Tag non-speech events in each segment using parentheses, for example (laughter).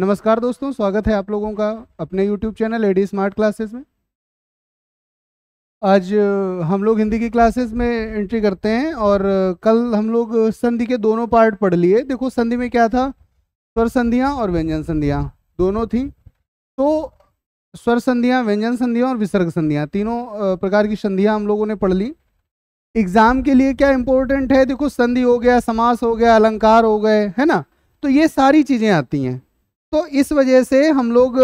नमस्कार दोस्तों स्वागत है आप लोगों का अपने YouTube channel AD smart classes में आज हम लोग हिंदी की क्लासेस में एंट्री करते हैं और कल हम लोग संधि के दोनों पार्ट पढ़ लिए देखो संधि में क्या था स्वर संधियाँ और व्यंजन संधियाँ दोनों थी तो स्वर संधियाँ व्यंजन संधियाँ और विसर्ग संधियाँ तीनों प्रकार की संधियाँ हम लोगों ने पढ़ ली एग्ज़ाम के लिए क्या इंपॉर्टेंट है देखो संधि हो गया समास हो गया अलंकार हो गए है ना तो ये सारी चीज़ें आती हैं तो इस वजह से हम लोग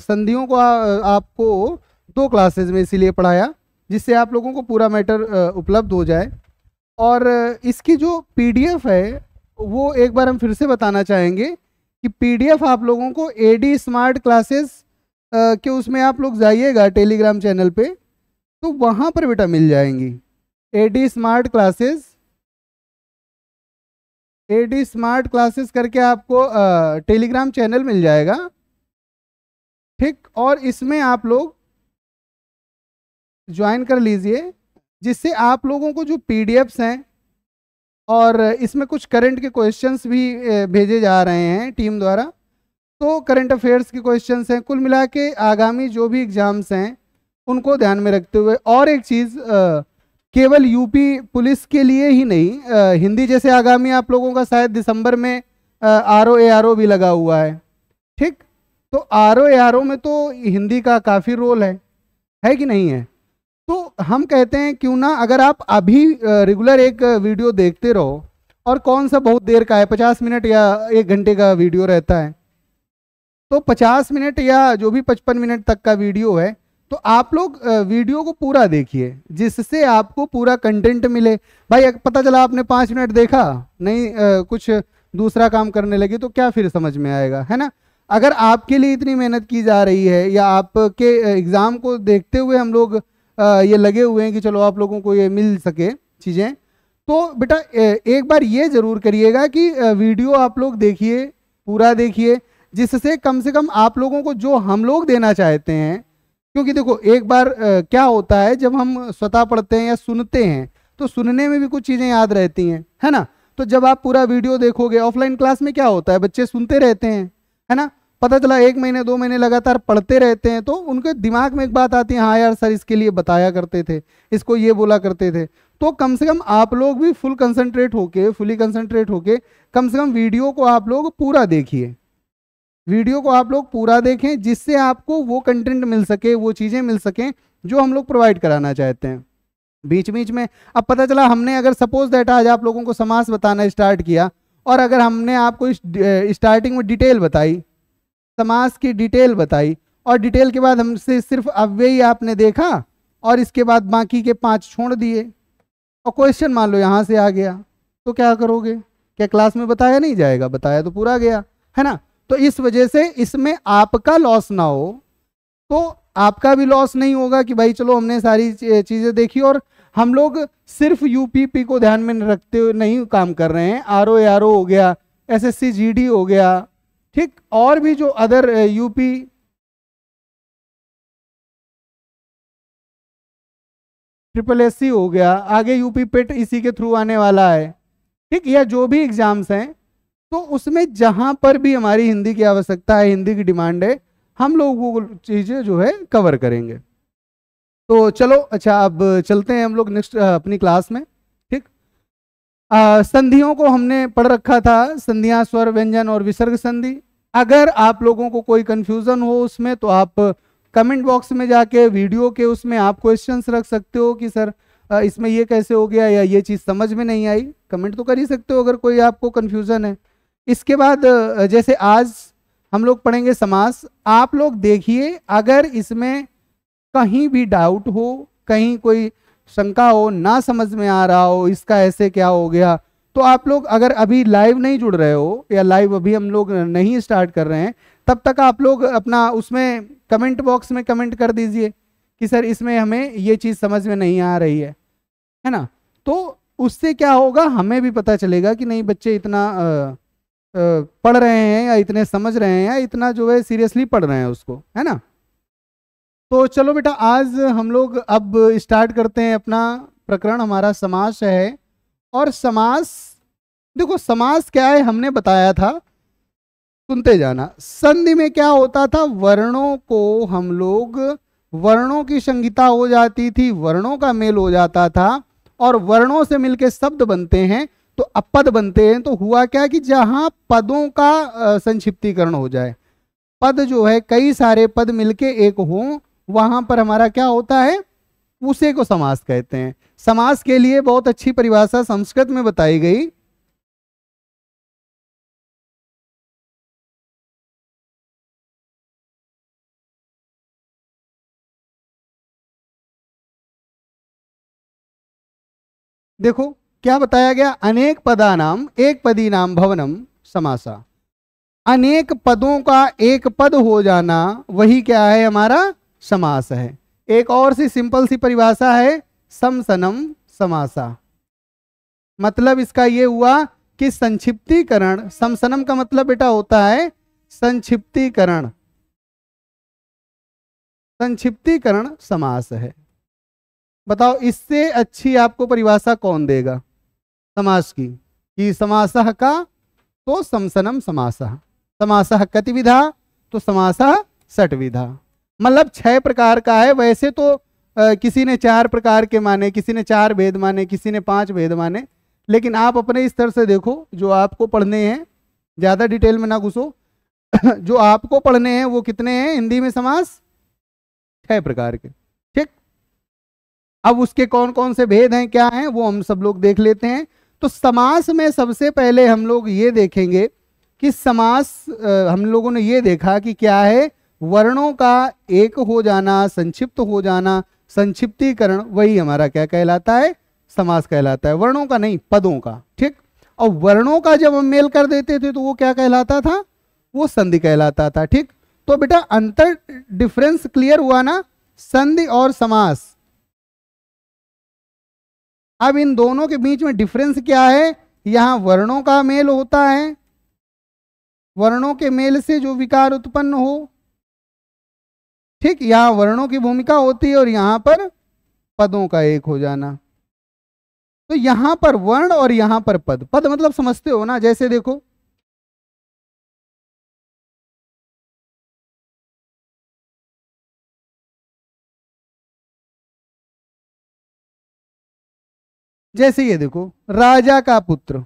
संधियों को आ, आपको दो क्लासेज में इसीलिए पढ़ाया जिससे आप लोगों को पूरा मैटर उपलब्ध हो जाए और इसकी जो पीडीएफ है वो एक बार हम फिर से बताना चाहेंगे कि पीडीएफ आप लोगों को एडी स्मार्ट क्लासेस के उसमें आप लोग जाइएगा टेलीग्राम चैनल पे तो वहाँ पर बेटा मिल जाएंगी AD smart classes A D smart classes करके आपको टेलीग्राम चैनल मिल जाएगा ठीक और इसमें आप लोग ज्वाइन कर लीजिए जिससे आप लोगों को जो पीडीएफ्स हैं और इसमें कुछ करंट के क्वेश्चंस भी भेजे जा रहे हैं टीम द्वारा तो करंट अफेयर्स के क्वेश्चंस हैं कुल मिला के आगामी जो भी एग्ज़ाम्स हैं उनको ध्यान में रखते हुए और एक चीज़ आ, केवल यूपी पुलिस के लिए ही नहीं आ, हिंदी जैसे आगामी आप लोगों का शायद दिसंबर में R O A R O भी लगा हुआ है ठीक तो R O A R O में तो हिंदी का काफ़ी रोल है है कि नहीं है तो हम कहते हैं क्यों ना अगर आप अभी रेगुलर एक वीडियो देखते रहो और कौन सा बहुत देर का है पचास मिनट या एक घंटे का वीडियो रहता है तो पचास मिनट या जो भी पचपन मिनट तक का वीडियो है तो आप लोग वीडियो को पूरा देखिए जिससे आपको पूरा कंटेंट मिले भाई पता चला आपने पाँच मिनट देखा नहीं आ, कुछ दूसरा काम करने लगे तो क्या फिर समझ में आएगा है ना अगर आपके लिए इतनी मेहनत की जा रही है या आपके एग्ज़ाम को देखते हुए हम लोग आ, ये लगे हुए हैं कि चलो आप लोगों को ये मिल सके चीज़ें तो बेटा एक बार ये ज़रूर करिएगा कि वीडियो आप लोग देखिए पूरा देखिए जिससे कम से कम आप लोगों को जो हम लोग देना चाहते हैं क्योंकि देखो एक बार क्या होता है जब हम स्वतः पढ़ते हैं या सुनते हैं तो सुनने में भी कुछ चीज़ें याद रहती हैं है ना तो जब आप पूरा वीडियो देखोगे ऑफलाइन क्लास में क्या होता है बच्चे सुनते रहते हैं है ना पता चला एक महीने दो महीने लगातार पढ़ते रहते हैं तो उनके दिमाग में एक बात आती है हाँ यार सर इसके लिए बताया करते थे इसको ये बोला करते थे तो कम से कम आप लोग भी फुल कंसंट्रेट होके फुली कंसंट्रेट होके कम से कम वीडियो को आप लोग पूरा देखिए वीडियो को आप लोग पूरा देखें जिससे आपको वो कंटेंट मिल सके वो चीज़ें मिल सकें जो हम लोग प्रोवाइड कराना चाहते हैं बीच बीच में अब पता चला हमने अगर सपोज दैट आज आप लोगों को समास बताना स्टार्ट किया और अगर हमने आपको स्टार्टिंग में डिटेल बताई समास की डिटेल बताई और डिटेल के बाद हमसे सिर्फ अव्यय ही आपने देखा और इसके बाद बाकी के पांच छोड़ दिए और क्वेश्चन मान लो यहाँ से आ गया तो क्या करोगे क्या क्लास में बताया नहीं जाएगा बताया तो पूरा गया है ना तो इस वजह से इसमें आपका लॉस ना हो तो आपका भी लॉस नहीं होगा कि भाई चलो हमने सारी चीज़ें देखी और हम लोग सिर्फ यूपीपी को ध्यान में रखते हुए नहीं काम कर रहे हैं आर ओ आर ओ हो गया S S C G D हो गया ठीक और भी जो other UP triple S C हो गया आगे यूपी पेट इसी के थ्रू आने वाला है ठीक या जो भी एग्ज़ाम्स हैं तो उसमें जहां पर भी हमारी हिंदी की आवश्यकता है हिंदी की डिमांड है हम लोग वो चीज़ें जो है कवर करेंगे तो चलो अच्छा अब चलते हैं हम लोग नेक्स्ट अपनी क्लास में ठीक संधियों को हमने पढ़ रखा था संधिया स्वर व्यंजन और विसर्ग संधि अगर आप लोगों को कोई कन्फ्यूज़न हो उसमें तो आप कमेंट बॉक्स में जाके वीडियो के उसमें आप क्वेश्चंस रख सकते हो कि सर इसमें ये कैसे हो गया या ये चीज़ समझ में नहीं आई कमेंट तो कर ही सकते हो अगर कोई आपको कन्फ्यूज़न है इसके बाद जैसे आज हम लोग पढ़ेंगे समास आप लोग देखिए अगर इसमें कहीं भी डाउट हो कहीं कोई शंका हो ना समझ में आ रहा हो इसका ऐसे क्या हो गया तो आप लोग अगर अभी लाइव नहीं जुड़ रहे हो या लाइव अभी हम लोग नहीं स्टार्ट कर रहे हैं तब तक आप लोग अपना उसमें कमेंट बॉक्स में कमेंट कर दीजिए कि सर इसमें हमें ये चीज़ समझ में नहीं आ रही है है ना तो उससे क्या होगा हमें भी पता चलेगा कि नहीं बच्चे इतना आ, पढ़ रहे हैं या इतने समझ रहे हैं या इतना जो है सीरियसली पढ़ रहे हैं उसको है ना तो चलो बेटा आज हम लोग अब स्टार्ट करते हैं अपना प्रकरण हमारा समास है और समास देखो समास क्या है हमने बताया था सुनते जाना संधि में क्या होता था वर्णों को हम लोग वर्णों की संगीता हो जाती थी वर्णों का मेल हो जाता था और वर्णों से मिलके शब्द बनते हैं तो अपद बनते हैं तो हुआ क्या कि जहां पदों का संक्षिप्तीकरण हो जाए पद जो है कई सारे पद मिलके एक हो वहां पर हमारा क्या होता है उसे को समास कहते हैं समास के लिए बहुत अच्छी परिभाषा संस्कृत में बताई गई देखो क्या बताया गया अनेक पदा नाम एक पदी नाम भवनम समासा अनेक पदों का एक पद हो जाना वही क्या है हमारा समास है एक और सी सिंपल सी परिभाषा है समसनम समासा मतलब इसका यह हुआ कि संक्षिप्तीकरण समसनम का मतलब बेटा होता है संक्षिप्तीकरण संक्षिप्तीकरण समास है बताओ इससे अच्छी आपको परिभाषा कौन देगा समास की कि समास का तो समसनम समास समास कति विधा तो समास सट विधा मतलब छह प्रकार का है वैसे तो आ, किसी ने चार प्रकार के माने किसी ने चार भेद माने किसी ने पांच भेद माने लेकिन आप अपने स्तर से देखो जो आपको पढ़ने हैं ज़्यादा डिटेल में ना घुसो (coughs) जो आपको पढ़ने हैं वो कितने हैं हिंदी में समास छह प्रकार के ठीक अब उसके कौन कौन से भेद हैं क्या हैं वो हम सब लोग देख लेते हैं तो समास में सबसे पहले हम लोग ये देखेंगे कि समास हम लोगों ने ये देखा कि क्या है वर्णों का एक हो जाना संक्षिप्त हो जाना संक्षिप्तीकरण वही हमारा क्या कहलाता है समास कहलाता है वर्णों का नहीं पदों का ठीक और वर्णों का जब हम मेल कर देते थे तो वो क्या कहलाता था वो संधि कहलाता था ठीक तो बेटा अंतर डिफरेंस क्लियर हुआ ना संधि और समास अब इन दोनों के बीच में डिफरेंस क्या है यहां वर्णों का मेल होता है वर्णों के मेल से जो विकार उत्पन्न हो ठीक यहां वर्णों की भूमिका होती है और यहां पर पदों का एक हो जाना तो यहां पर वर्ण और यहां पर पद पद मतलब समझते हो ना जैसे देखो जैसे ये देखो राजा का पुत्र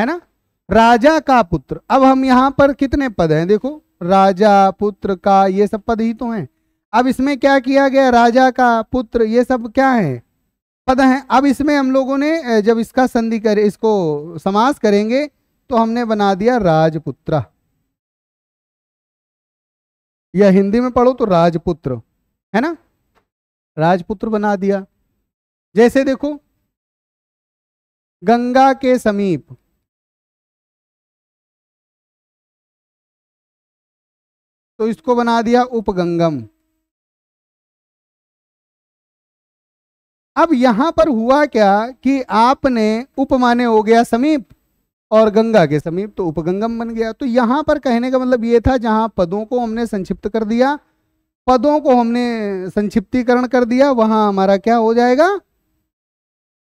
है ना राजा का पुत्र अब हम यहां पर कितने पद हैं देखो राजा पुत्र का ये सब पद ही तो हैं अब इसमें क्या किया गया राजा का पुत्र ये सब क्या है पद हैं अब इसमें हम लोगों ने जब इसका संधि कर इसको समास करेंगे तो हमने बना दिया राजपुत्र या हिंदी में पढ़ो तो राजपुत्र है ना राजपुत्र बना दिया जैसे देखो गंगा के समीप तो इसको बना दिया उपगंगम अब यहां पर हुआ क्या कि आपने उपमाने हो गया समीप और गंगा के समीप तो उपगंगम बन गया तो यहां पर कहने का मतलब यह था जहां पदों को हमने संक्षिप्त कर दिया पदों को हमने संक्षिप्तीकरण कर दिया वहां हमारा क्या हो जाएगा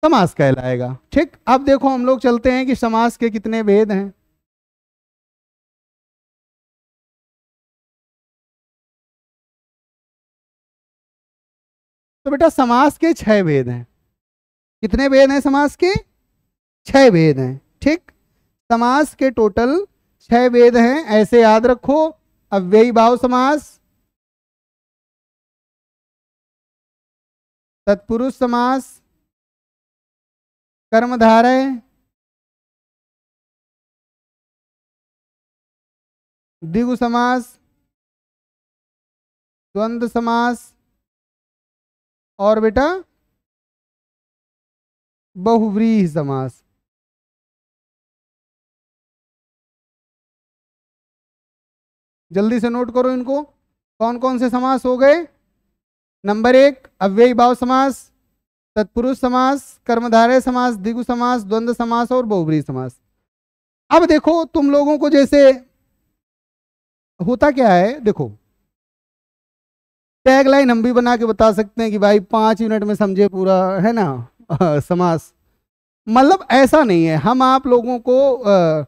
समास कहलाएगा ठीक अब देखो हम लोग चलते हैं कि समास के कितने भेद हैं तो बेटा समास के छह भेद हैं कितने भेद हैं समास के छह भेद हैं ठीक समास के टोटल छह वेद हैं ऐसे याद रखो अव्ययी भाव समास तत्पुरुष समास कर्मधारय दिगु समास द्वंद्व समास और बेटा बहुव्रीह समास जल्दी से नोट करो इनको कौन कौन से समास हो गए नंबर एक अव्ययी भाव समास तत्पुरुष समास कर्मधारय समास दिगु समास द्वंद समास और बहुबरी समास अब देखो तुम लोगों को जैसे होता क्या है देखो टैगलाइन हम भी बना के बता सकते हैं कि भाई पांच मिनट में समझे पूरा है ना समास मतलब ऐसा नहीं है हम आप लोगों को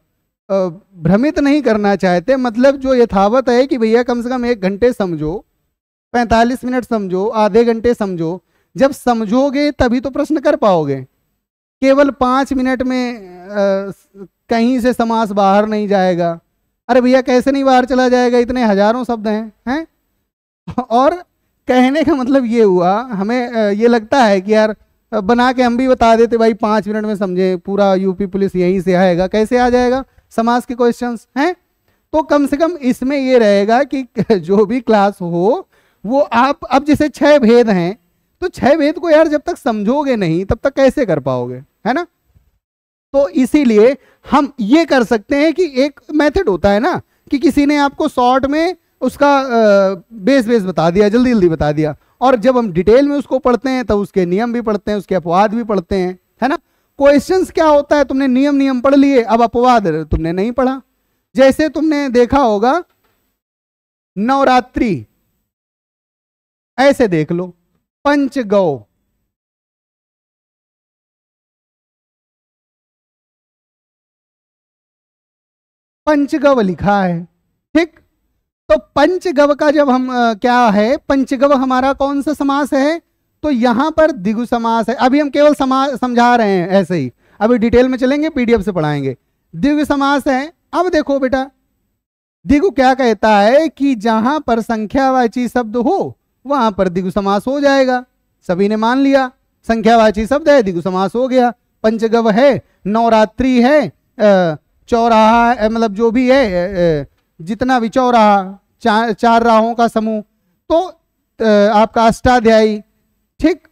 भ्रमित नहीं करना चाहते मतलब जो यथावत है कि भैया कम से कम एक घंटे समझो पैंतालीस मिनट समझो आधे घंटे समझो जब समझोगे तभी तो प्रश्न कर पाओगे केवल पाँच मिनट में आ, कहीं से समास बाहर नहीं जाएगा अरे भैया कैसे नहीं बाहर चला जाएगा इतने हजारों शब्द हैं हैं और कहने का मतलब ये हुआ हमें ये लगता है कि यार बना के हम भी बता देते भाई पाँच मिनट में समझे पूरा यूपी पुलिस यहीं से आएगा कैसे आ जाएगा समाज के क्वेश्चंस हैं तो कम से कम इसमें ये रहेगा कि (laughs) जो भी क्लास हो वो आप अब जैसे छह भेद हैं तो छह वेद को यार जब तक समझोगे नहीं तब तक कैसे कर पाओगे है ना तो इसीलिए हम ये कर सकते हैं कि एक मेथड होता है ना कि किसी ने आपको शॉर्ट में उसका बेस बेस बता दिया जल्दी जल्दी बता दिया और जब हम डिटेल में उसको पढ़ते हैं तो उसके नियम भी पढ़ते हैं उसके अपवाद भी पढ़ते हैं है ना क्वेश्चन क्या होता है तुमने नियम नियम पढ़ लिए अब अपवाद तुमने नहीं पढ़ा जैसे तुमने देखा होगा नवरात्रि ऐसे देख लो पंच गौ पंचगव लिखा है ठीक तो पंचगव का जब हम आ, क्या है पंचगव हमारा कौन सा समास है तो यहां पर दिगु समास है अभी हम केवल समास समझा रहे हैं ऐसे ही अभी डिटेल में चलेंगे पीडीएफ से पढ़ाएंगे दिगु समास है अब देखो बेटा दिगु क्या कहता है कि जहां पर संख्यावाची शब्द हो वहां पर दिगु समास हो जाएगा सभी ने मान लिया संख्यावाची शब्द है दिगु समास हो गया पंचगव है नवरात्रि है चौराहा मतलब जो भी है जितना भी चौराहा चा, चार राहों का समूह तो आपका अष्टाध्यायी ठीक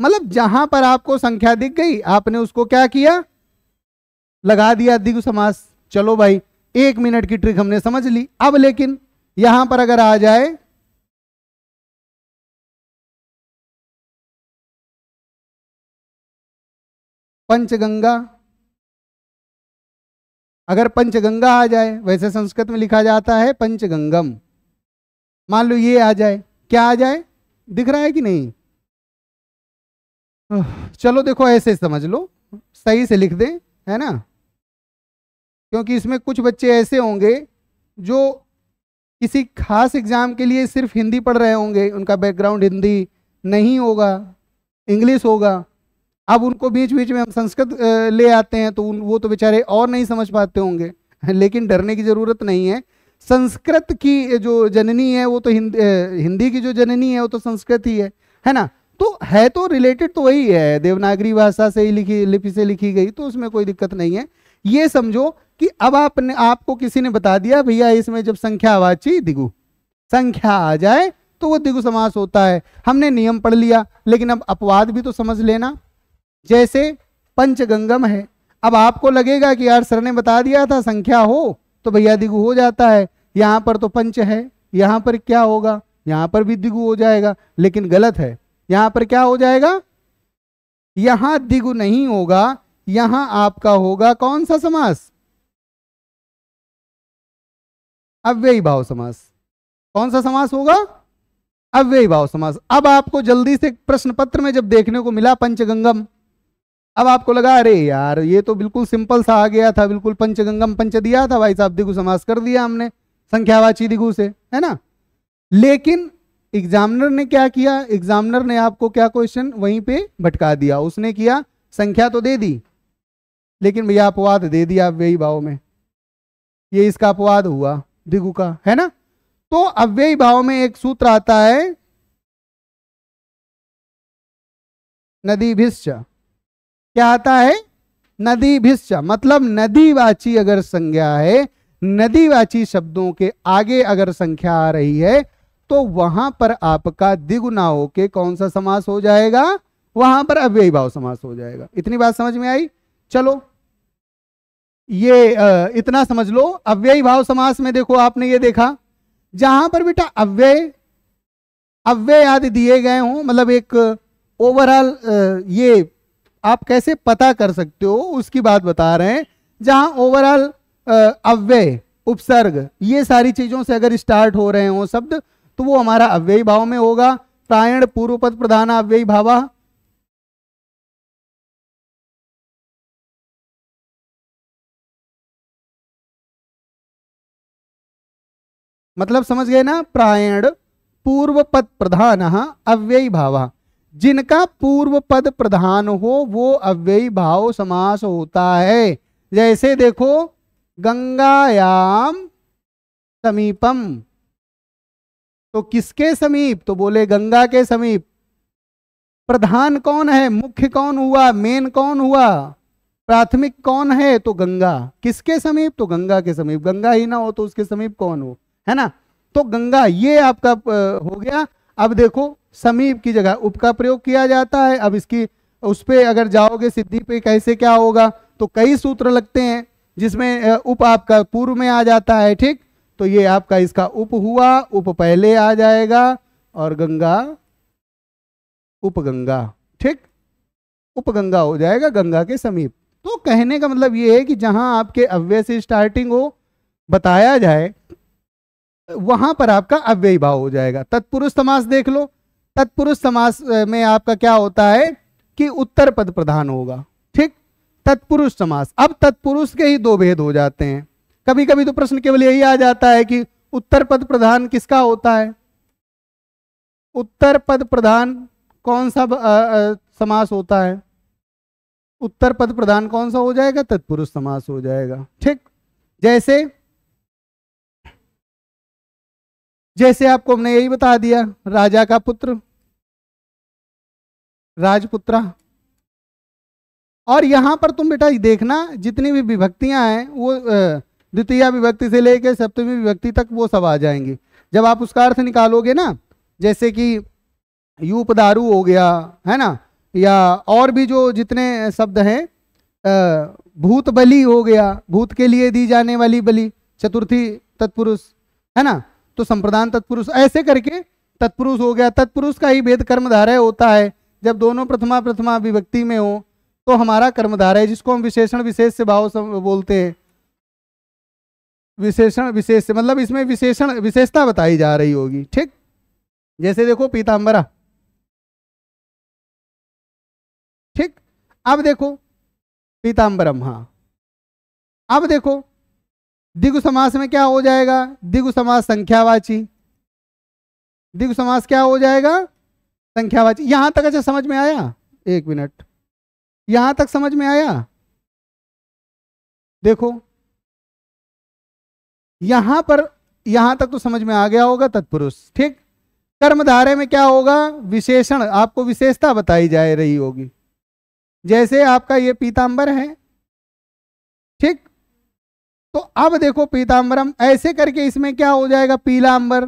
मतलब जहां पर आपको संख्या दिख गई आपने उसको क्या किया लगा दिया दिगु समास चलो भाई एक मिनट की ट्रिक हमने समझ ली अब लेकिन यहां पर अगर आ जाए पंचगंगा अगर पंचगंगा आ जाए वैसे संस्कृत में लिखा जाता है पंचगंगम मान लो ये आ जाए क्या आ जाए दिख रहा है कि नहीं चलो देखो ऐसे समझ लो सही से लिख दें है ना क्योंकि इसमें कुछ बच्चे ऐसे होंगे जो किसी खास एग्ज़ाम के लिए सिर्फ हिंदी पढ़ रहे होंगे उनका बैकग्राउंड हिंदी नहीं होगा इंग्लिश होगा अब उनको बीच बीच में हम संस्कृत ले आते हैं तो वो तो बेचारे और नहीं समझ पाते होंगे (laughs) लेकिन डरने की ज़रूरत नहीं है संस्कृत की जो जननी है वो तो हिंद, हिंदी की जो जननी है वो तो संस्कृत ही है है ना तो है तो रिलेटेड तो वही है देवनागरी भाषा से ही लिखी लिपि से लिखी गई तो उसमें कोई दिक्कत नहीं है ये समझो कि अब आपने आपको किसी ने बता दिया भैया इसमें जब संख्या वाची दिगु संख्या आ जाए तो वो दिगु समास होता है हमने नियम पढ़ लिया लेकिन अब अपवाद भी तो समझ लेना जैसे पंचगंगम है अब आपको लगेगा कि यार सर ने बता दिया था संख्या हो तो भैया दिगु हो जाता है यहाँ पर तो पंच है यहाँ पर क्या होगा यहाँ पर भी दिगु हो जाएगा लेकिन गलत है यहाँ पर क्या हो जाएगा यहाँ दिगु नहीं होगा यहाँ आपका होगा कौन सा समास अव्ययी भाव समास कौन सा समास होगा अव्ययी भाव समास अब आपको जल्दी से प्रश्न पत्र में जब देखने को मिला पंचगंगम अब आपको लगा अरे यार ये तो बिल्कुल सिंपल सा आ गया था बिल्कुल पंचगंगम पंच दिया था भाई साहब दिघु समास कर दिया हमने संख्यावाची दिघु से है ना लेकिन एग्जामिनर ने क्या किया एग्जामिनर ने आपको क्या क्वेश्चन वहीं पे भटका दिया उसने किया संख्या तो दे दी लेकिन भैया अपवाद दे दिया अव्ययी भाव में ये इसका अपवाद हुआ दिघु का है ना तो अव्ययी भाव में एक सूत्र आता है नदी भिश्चा क्या आता है नदी भिष्य मतलब नदीवाची अगर संज्ञा है नदीवाची शब्दों के आगे अगर संख्या आ रही है तो वहां पर आपका दिगुना होके कौन सा समास हो जाएगा वहां पर अव्ययी भाव समास हो जाएगा इतनी बात समझ में आई चलो ये इतना समझ लो अव्ययी भाव समास में देखो आपने ये देखा जहां पर बेटा अव्यय अव्यय आदि दिए गए हों मतलब एक ओवरऑल ये आप कैसे पता कर सकते हो उसकी बात बता रहे हैं जहां ओवरऑल अव्यय उपसर्ग ये सारी चीजों से अगर स्टार्ट हो रहे हो शब्द तो वो हमारा अव्ययी भाव में होगा प्रायण पूर्व पद प्रधान अव्ययी भावा मतलब समझ गए ना प्रायण पूर्व पद प्रधान अव्ययी भावा जिनका पूर्व पद प्रधान हो वो अव्ययी भाव समास होता है जैसे देखो गंगायाम समीपम तो किसके समीप तो बोले गंगा के समीप प्रधान कौन है मुख्य कौन हुआ मेन कौन हुआ प्राथमिक कौन है तो गंगा किसके समीप तो गंगा के समीप गंगा ही ना हो तो उसके समीप कौन हो है ना तो गंगा ये आपका हो गया अब देखो समीप की जगह उप का प्रयोग किया जाता है अब इसकी उस पर अगर जाओगे सिद्धि पे कैसे क्या होगा तो कई सूत्र लगते हैं जिसमें उप आपका पूर्व में आ जाता है ठीक तो ये आपका इसका उप हुआ उप पहले आ जाएगा और गंगा उपगंगा ठीक उपगंगा हो जाएगा गंगा के समीप तो कहने का मतलब ये है कि जहां आपके अव्यय से स्टार्टिंग हो बताया जाए वहां पर आपका अव्यय भाव हो जाएगा तत्पुरुष समास देख लो तत्पुरुष समास में आपका क्या होता है कि उत्तर पद प्रधान होगा ठीक तत्पुरुष समास अब तत्पुरुष के ही दो भेद हो जाते हैं कभी कभी तो प्रश्न केवल यही आ जाता है कि उत्तर पद प्रधान किसका होता है उत्तर पद प्रधान कौन सा आ, आ, समास होता है उत्तर पद प्रधान कौन सा हो जाएगा तत्पुरुष समास हो जाएगा ठीक जैसे जैसे आपको हमने यही बता दिया राजा का पुत्र राजपुत्रा और यहां पर तुम बेटा देखना जितनी भी विभक्तियां हैं वो द्वितीय विभक्ति से लेकर सप्तमी विभक्ति तक वो सब आ जाएंगी जब आप उसका अर्थ निकालोगे ना जैसे कि यूप दारू हो गया है ना या और भी जो जितने शब्द हैं भूत बलि हो गया भूत के लिए दी जाने वाली बलि चतुर्थी तत्पुरुष है ना तो संप्रदान तत्पुरुष ऐसे करके तत्पुरुष हो गया तत्पुरुष का ही भेद कर्मधारय होता है जब दोनों प्रथमा प्रथमा अभिव्यक्ति में हो तो हमारा कर्मधारय जिसको हम विशेषण विशेष से भाव बोलते हैं विशेषण विशेष से मतलब इसमें विशेषण विशेषता बताई जा रही होगी ठीक जैसे देखो पीताम्बरा ठीक अब देखो पीताम्बरम हाँ अब देखो दिगु समास में क्या हो जाएगा दिगु समास संख्यावाची दिगु समास क्या हो जाएगा संख्यावाची यहां तक अच्छा समझ में आया एक मिनट यहां तक समझ में आया देखो यहां पर यहां तक तो समझ में आ गया होगा तत्पुरुष ठीक कर्मधारे में क्या होगा विशेषण आपको विशेषता बताई जा रही होगी जैसे आपका ये पीताम्बर है ठीक तो अब देखो पीताम्बरम ऐसे करके इसमें क्या हो जाएगा पीला अंबर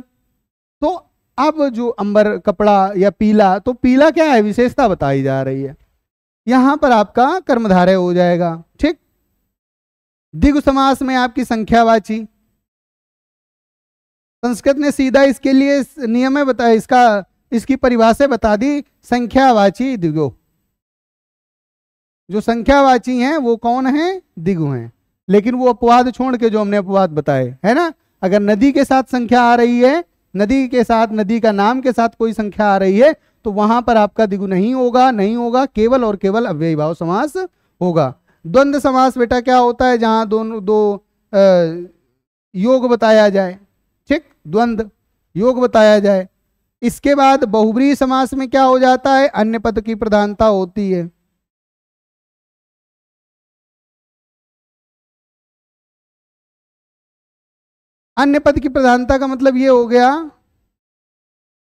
तो अब जो अंबर कपड़ा या पीला तो पीला क्या है विशेषता बताई जा रही है यहां पर आपका कर्मधारय हो जाएगा ठीक दिग समास में आपकी संख्यावाची संस्कृत ने सीधा इसके लिए नियम है बताया इसका इसकी परिभाषा बता दी संख्यावाची दिगो जो संख्यावाची हैं वो कौन है दिगु हैं लेकिन वो अपवाद छोड़ के जो हमने अपवाद बताए है ना अगर नदी के साथ संख्या आ रही है नदी के साथ नदी का नाम के साथ कोई संख्या आ रही है तो वहां पर आपका दिगु नहीं होगा नहीं होगा केवल और केवल अव्यय भाव समास होगा द्वंद्व समास बेटा क्या होता है जहां दोनों दो आ, योग बताया जाए ठीक द्वंद्व योग बताया जाए इसके बाद बहुब्री समास में क्या हो जाता है अन्य पद की प्रधानता होती है अन्य पद की प्रधानता का मतलब ये हो गया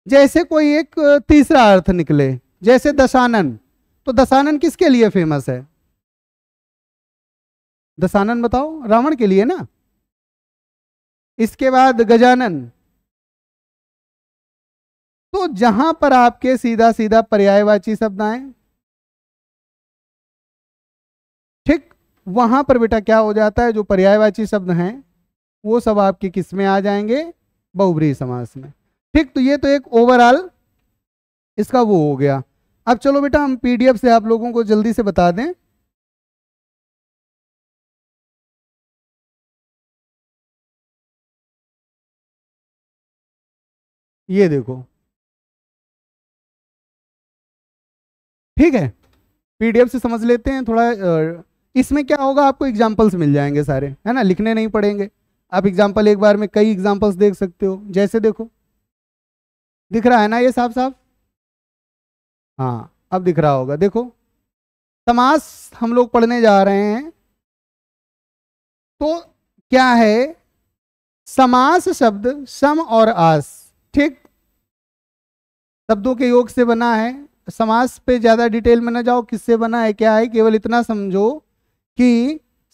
जैसे कोई एक तीसरा अर्थ निकले जैसे दशानन तो दशानन किसके लिए फेमस है दशानन बताओ रावण के लिए ना इसके बाद गजानन तो जहां पर आपके सीधा सीधा पर्यायवाची शब्द आए ठीक वहां पर बेटा क्या हो जाता है जो पर्यायवाची शब्द हैं वो सब आपके किस में आ जाएंगे बहुब्रीही समास में ठीक तो ये तो एक ओवरऑल इसका वो हो गया अब चलो बेटा हम पीडीएफ से आप लोगों को जल्दी से बता दें ये देखो ठीक है पीडीएफ से समझ लेते हैं थोड़ा इसमें क्या होगा आपको एग्जाम्पल्स मिल जाएंगे सारे है ना लिखने नहीं पड़ेंगे आप एग्जाम्पल एक बार में कई एग्जाम्पल्स देख सकते हो जैसे देखो दिख रहा है ना ये साफ साफ हाँ अब दिख रहा होगा देखो समास हम लोग पढ़ने जा रहे हैं तो क्या है समास शब्द सम और आस ठीक शब्दों के योग से बना है समास पे ज्यादा डिटेल में ना जाओ किससे बना है क्या है केवल इतना समझो कि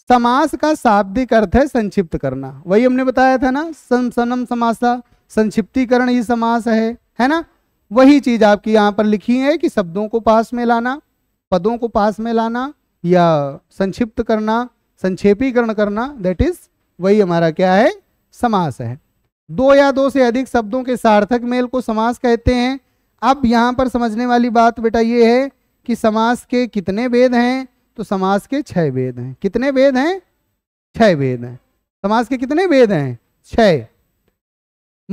समास का शाब्दिक अर्थ है संक्षिप्त करना वही हमने बताया था ना सनम समासा संक्षिप्तीकरण ही समास है है ना वही चीज आपकी यहाँ पर लिखी है कि शब्दों को पास में लाना पदों को पास में लाना या संक्षिप्त करना संक्षेपीकरण करना दैट इज वही हमारा क्या है समास है दो या दो से अधिक शब्दों के सार्थक मेल को समास कहते हैं अब यहाँ पर समझने वाली बात बेटा ये है कि समास के कितने भेद हैं तो समाज के छह वेद हैं कितने वेद हैं छह वेद हैं समाज के कितने वेद हैं छह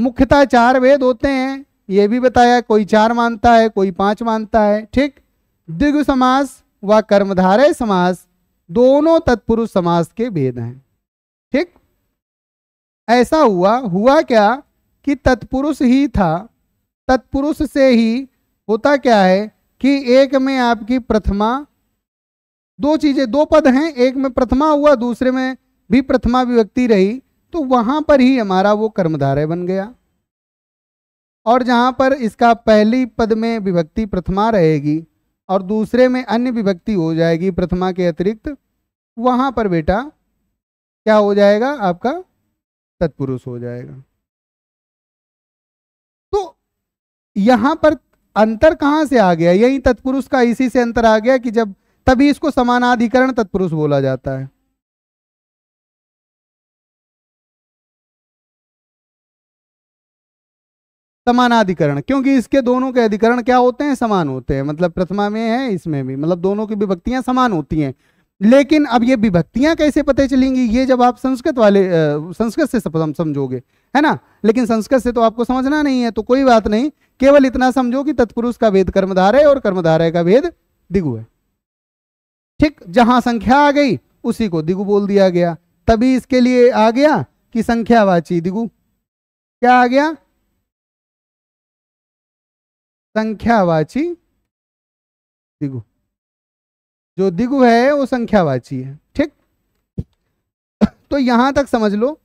मुख्यतः चार वेद होते हैं ये भी बताया कोई चार मानता है कोई पांच मानता है ठीक दीर्घ समास व कर्मधारय समास दोनों तत्पुरुष समास के वेद हैं ठीक ऐसा हुआ हुआ क्या कि तत्पुरुष ही था तत्पुरुष से ही होता क्या है कि एक में आपकी प्रथमा दो चीज़ें दो पद हैं एक में प्रथमा हुआ दूसरे में भी प्रथमा विभक्ति रही तो वहां पर ही हमारा वो कर्मधारय बन गया और जहां पर इसका पहली पद में विभक्ति प्रथमा रहेगी और दूसरे में अन्य विभक्ति हो जाएगी प्रथमा के अतिरिक्त वहां पर बेटा क्या हो जाएगा आपका तत्पुरुष हो जाएगा तो यहां पर अंतर कहां से आ गया यही तत्पुरुष का इसी से अंतर आ गया कि जब तभी इसको समानाधिकरण तत्पुरुष बोला जाता है समानाधिकरण क्योंकि इसके दोनों के अधिकरण क्या होते हैं समान होते हैं मतलब प्रथमा में है इसमें भी मतलब दोनों की विभक्तियां समान होती हैं लेकिन अब ये विभक्तियां कैसे पते चलेंगी ये जब आप संस्कृत वाले संस्कृत से समझोगे है ना लेकिन संस्कृत से तो आपको समझना नहीं है तो कोई बात नहीं केवल इतना समझो कि तत्पुरुष का वेद कर्मधारय और कर्मधारय का वेद दिगु है ठीक जहां संख्या आ गई उसी को दिगु बोल दिया गया तभी इसके लिए आ गया कि संख्यावाची दिगु क्या आ गया संख्यावाची दिगु जो दिगु है वो संख्यावाची है ठीक तो यहां तक समझ लो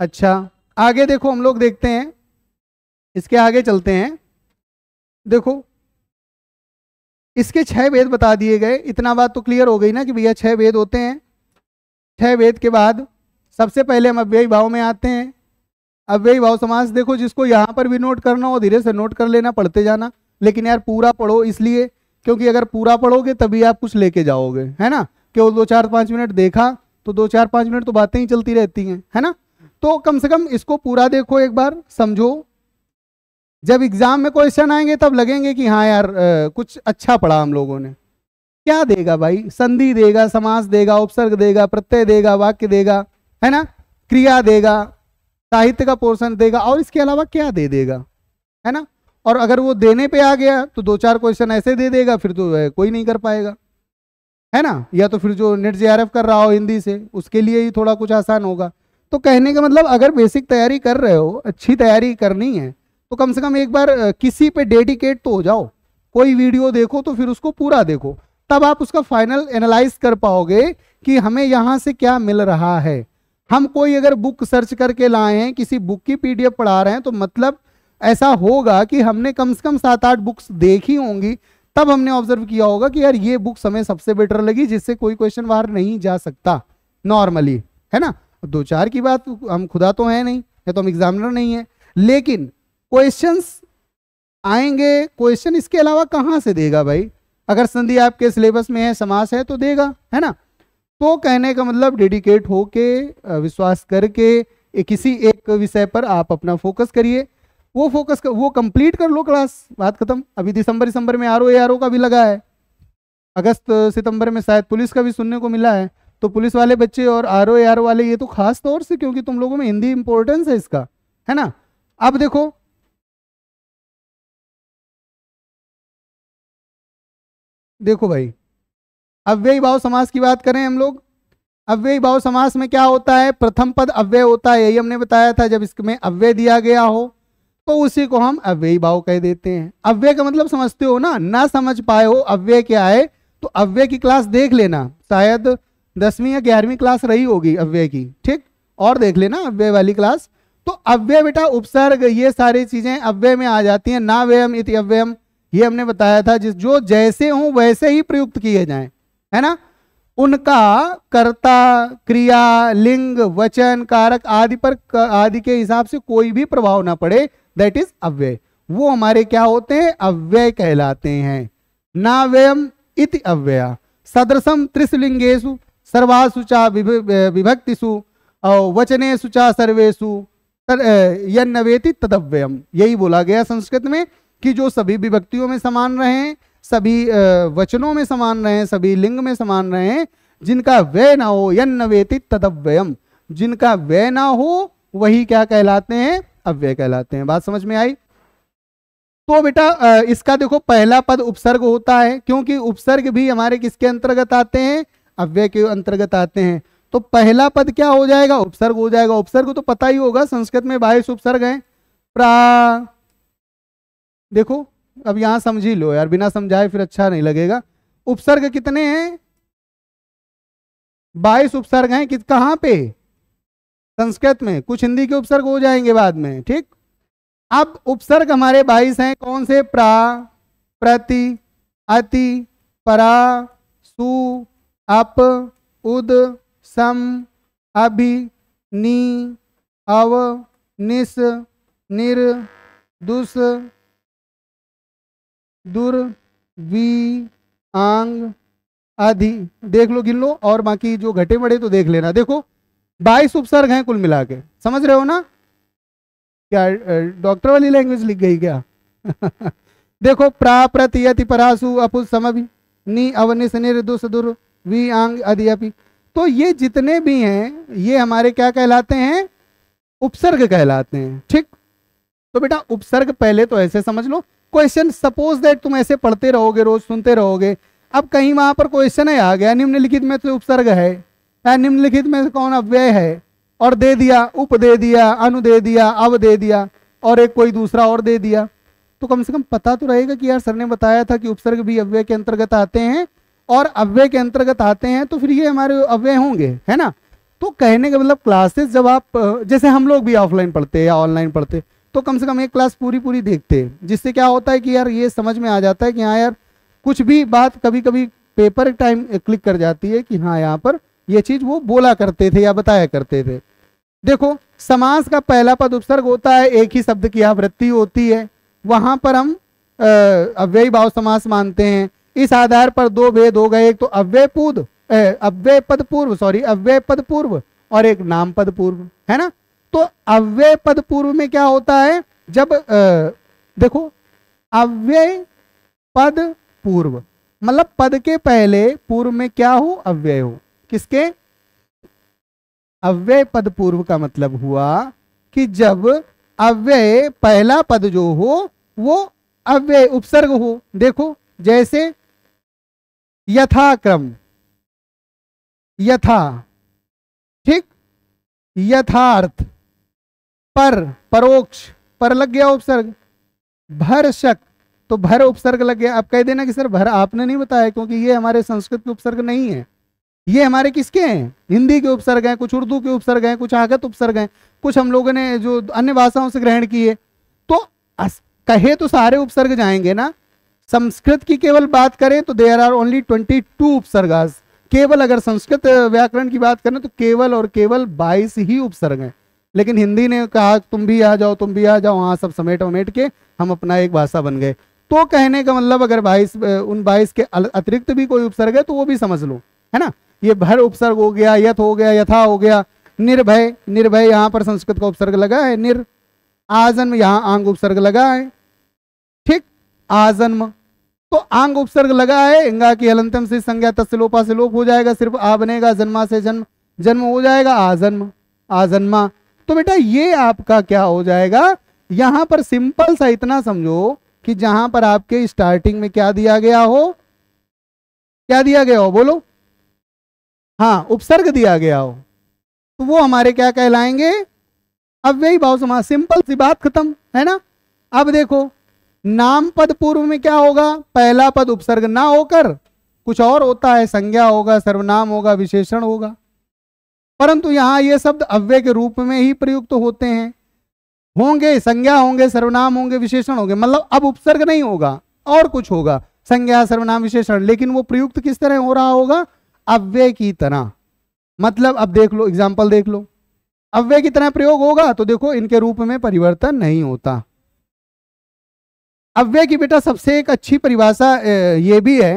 अच्छा आगे देखो हम लोग देखते हैं इसके आगे चलते हैं देखो इसके छह वेद बता दिए गए इतना बात तो क्लियर हो गई ना कि भैया छह वेद होते हैं छह वेद के बाद सबसे पहले हम अव्ययी भाव में आते हैं अव्ययी भाव समास देखो जिसको यहाँ पर भी नोट करना हो धीरे से नोट कर लेना पढ़ते जाना लेकिन यार पूरा पढ़ो इसलिए क्योंकि अगर पूरा पढ़ोगे तभी आप कुछ लेके जाओगे है ना केवल दो चार पाँच मिनट देखा तो दो चार पाँच मिनट तो बातें ही चलती रहती हैं है ना तो कम से कम इसको पूरा देखो एक बार समझो जब एग्जाम में क्वेश्चन आएंगे तब लगेंगे कि हाँ यार आ, कुछ अच्छा पढ़ा हम लोगों ने क्या देगा भाई संधि देगा समास देगा उपसर्ग देगा प्रत्यय देगा वाक्य देगा है ना क्रिया देगा साहित्य का पोर्शन देगा और इसके अलावा क्या दे देगा है ना और अगर वो देने पे आ गया तो दो चार क्वेश्चन ऐसे दे देगा फिर तो कोई नहीं कर पाएगा है ना या तो फिर जो नेट जे कर रहा हो हिंदी से उसके लिए ही थोड़ा कुछ आसान होगा तो कहने का मतलब अगर बेसिक तैयारी कर रहे हो अच्छी तैयारी करनी है तो कम से कम एक बार किसी पे डेडिकेट तो हो जाओ कोई वीडियो देखो तो फिर उसको पूरा देखो तब आप उसका फाइनल एनालाइज कर पाओगे कि हमें यहाँ से क्या मिल रहा है हम कोई अगर बुक सर्च करके लाए हैं किसी बुक की पीडीएफ पढ़ा रहे हैं तो मतलब ऐसा होगा कि हमने कम से कम सात आठ बुक्स देखी होंगी तब हमने ऑब्जर्व किया होगा कि यार ये बुक्स हमें सबसे बेटर लगी जिससे कोई क्वेश्चन बाहर नहीं जा सकता नॉर्मली है ना दो चार की बात हम खुदा तो है नहीं या तो हम एग्जामिनर नहीं है लेकिन क्वेश्चंस आएंगे क्वेश्चन इसके अलावा कहाँ से देगा भाई अगर संधि आपके सिलेबस में है समास है तो देगा है ना तो कहने का मतलब डेडिकेट होके विश्वास करके किसी एक विषय पर आप अपना फोकस करिए वो फोकस कर, वो कंप्लीट कर लो क्लास बात खत्म अभी दिसंबर दिसंबर में आर ओ आर ओ का भी लगा है अगस्त सितंबर में शायद पुलिस का भी सुनने को मिला है तो पुलिस वाले बच्चे और आर ओ वाले ये तो खास तौर से क्योंकि तुम लोगों में हिंदी इंपॉर्टेंस है इसका है ना अब देखो देखो भाई अव्ययी भाव समास की बात करें हम लोग अव्ययी भाव समास में क्या होता है प्रथम पद अव्यय होता है यही हमने बताया था जब इसमें अव्यय दिया गया हो तो उसी को हम अव्ययी भाव कह देते हैं अव्यय का मतलब समझते हो ना ना समझ पाए हो अव्यय क्या है तो अव्यय की क्लास देख लेना शायद दसवीं या ग्यारहवीं क्लास रही होगी अव्यय की ठीक और देख लेना अव्यय वाली क्लास तो अव्यय बेटा उपसर्ग ये सारी चीजें अव्यय में आ जाती हैं ना व्ययम इति अव्ययम ये हमने बताया था जिस जो जैसे हों वैसे ही प्रयुक्त किए जाएं है ना उनका कर्ता क्रिया लिंग वचन कारक आदि पर आदि के हिसाब से कोई भी प्रभाव ना पड़े दैट इज अव्यय वो हमारे क्या होते हैं अव्यय कहलाते हैं ना व्ययम इति अव्यय सदृशम त्रिशलिंगेशु सर्वासुचा चा और वचने सुचा सर्वेशु यन तदव्ययम यही बोला गया संस्कृत में कि जो सभी विभक्तियों में समान रहें सभी वचनों में समान रहें सभी लिंग में समान रहें जिनका व्यय ना हो यन्न वेति तदव्ययम जिनका व्यय ना हो वही क्या कहलाते हैं अव्यय कहलाते हैं बात समझ में आई तो बेटा इसका देखो पहला पद उपसर्ग होता है क्योंकि उपसर्ग भी हमारे किसके अंतर्गत आते हैं अव्यय के अंतर्गत आते हैं तो पहला पद क्या हो जाएगा उपसर्ग हो जाएगा उपसर्ग तो पता ही होगा संस्कृत में बाईस उपसर्ग हैं प्रा देखो अब यहां समझ ही लो यार बिना समझाए फिर अच्छा नहीं लगेगा उपसर्ग कितने हैं बाईस उपसर्ग हैं कित कहां पे संस्कृत में कुछ हिंदी के उपसर्ग हो जाएंगे बाद में ठीक अब उपसर्ग हमारे बाईस हैं कौन से प्रा प्रति अति परा सु अप उद सम अभि नी अव निस निर दुस दुर वी आंग आदि देख लो गिन लो और बाकी जो घटे बढ़े तो देख लेना देखो बाईस उपसर्ग हैं कुल मिला के समझ रहे हो ना क्या डॉक्टर वाली लैंग्वेज लिख गई क्या (laughs) देखो प्रा प्रति परासु अपु समभि नी अवनिस निर्दुष दुर वी आंग अपी तो ये जितने भी हैं ये हमारे क्या कहलाते हैं उपसर्ग कहलाते हैं ठीक तो बेटा उपसर्ग पहले तो ऐसे समझ लो क्वेश्चन सपोज दैट तुम ऐसे पढ़ते रहोगे रोज सुनते रहोगे अब कहीं वहां पर क्वेश्चन है आ गया निम्नलिखित में से उपसर्ग है या निम्नलिखित में से कौन अव्यय है और दे दिया उप दे दिया अनु दे दिया अव दे दिया और एक कोई दूसरा और दे दिया तो कम से कम पता तो रहेगा कि यार सर ने बताया था कि उपसर्ग भी अव्यय के अंतर्गत आते हैं और अव्यय के अंतर्गत आते हैं तो फिर ये हमारे अव्यय होंगे है ना तो कहने का मतलब क्लासेस जब आप जैसे हम लोग भी ऑफलाइन पढ़ते हैं या ऑनलाइन पढ़ते हैं तो कम से कम एक क्लास पूरी पूरी देखते जिससे क्या होता है कि यार ये समझ में आ जाता है कि हाँ यार कुछ भी बात कभी कभी पेपर टाइम क्लिक कर जाती है कि हाँ यहाँ पर ये चीज़ वो बोला करते थे या बताया करते थे देखो समास का पहला पद उपसर्ग होता है एक ही शब्द की आवृत्ति होती है वहां पर हम अव्यय भाव समास मानते हैं इस आधार पर दो भेद हो गए एक तो अव्यय पूर्व अव्यय पद पूर्व सॉरी अव्यय पद पूर्व और एक नाम पद पूर्व है ना तो अव्यय पद पूर्व में क्या होता है जब आ, देखो अव्यय पद पूर्व मतलब पद के पहले पूर्व में क्या हो अव्यय हो किसके अव्यय पद पूर्व का मतलब हुआ कि जब अव्यय पहला पद जो हो वो अव्यय उपसर्ग हो देखो जैसे यथाक्रम यथा ठीक यथार्थ पर परोक्ष पर लग गया उपसर्ग भर शक तो भर उपसर्ग लग गया अब कह देना कि सर भर आपने नहीं बताया क्योंकि ये हमारे संस्कृत के उपसर्ग नहीं है ये हमारे किसके हैं हिंदी के उपसर्ग हैं कुछ उर्दू के उपसर्ग हैं कुछ आगत उपसर्ग हैं कुछ हम लोगों ने जो अन्य भाषाओं से ग्रहण किए तो कहे तो सारे उपसर्ग जाएंगे ना संस्कृत की केवल बात करें तो there are only twenty two उपसर्ग केवल अगर संस्कृत व्याकरण की बात करें तो केवल और केवल बाईस ही उपसर्ग हैं लेकिन हिंदी ने कहा तुम भी आ जाओ तुम भी आ जाओ वहाँ सब समेट वमेट के हम अपना एक भाषा बन गए तो कहने का मतलब अगर बाईस उन बाईस के अतिरिक्त भी कोई उपसर्ग है तो वो भी समझ लो है ना ये भर उपसर्ग हो गया यथ हो गया यथा हो गया निर्भय निर्भय यहाँ पर संस्कृत का उपसर्ग लगा है निर आजन्म यहाँ आंग उपसर्ग लगा है ठीक आजन्म तो आंग उपसर्ग लगा है इंगा की हलंतम से संज्ञा तत्सलोपा से लोप हो जाएगा सिर्फ आ बनेगा जन्मा से जन्म जन्म हो जाएगा आजन्म आजन्मा तो बेटा ये आपका क्या हो जाएगा यहां पर सिंपल सा इतना समझो कि जहां पर आपके स्टार्टिंग में क्या दिया गया हो क्या दिया गया हो बोलो हाँ उपसर्ग दिया गया हो तो वो हमारे क्या कहलाएंगे अब वही भाव समाज सिंपल सी बात खत्म है ना अब देखो नाम पद पूर्व में क्या होगा पहला पद उपसर्ग ना होकर कुछ और होता है संज्ञा होगा सर्वनाम होगा विशेषण होगा परंतु यहां ये शब्द अव्य के रूप में ही प्रयुक्त तो होते हैं होंगे संज्ञा होंगे सर्वनाम होंगे विशेषण होंगे मतलब अब उपसर्ग नहीं होगा और कुछ होगा संज्ञा सर्वनाम विशेषण लेकिन वो प्रयुक्त किस तरह हो रहा होगा अव्यय की तरह मतलब अब देख लो एग्जाम्पल देख लो अव्यय की तरह प्रयोग होगा तो देखो इनके रूप में परिवर्तन नहीं होता अव्यय की बेटा सबसे एक अच्छी परिभाषा ये भी है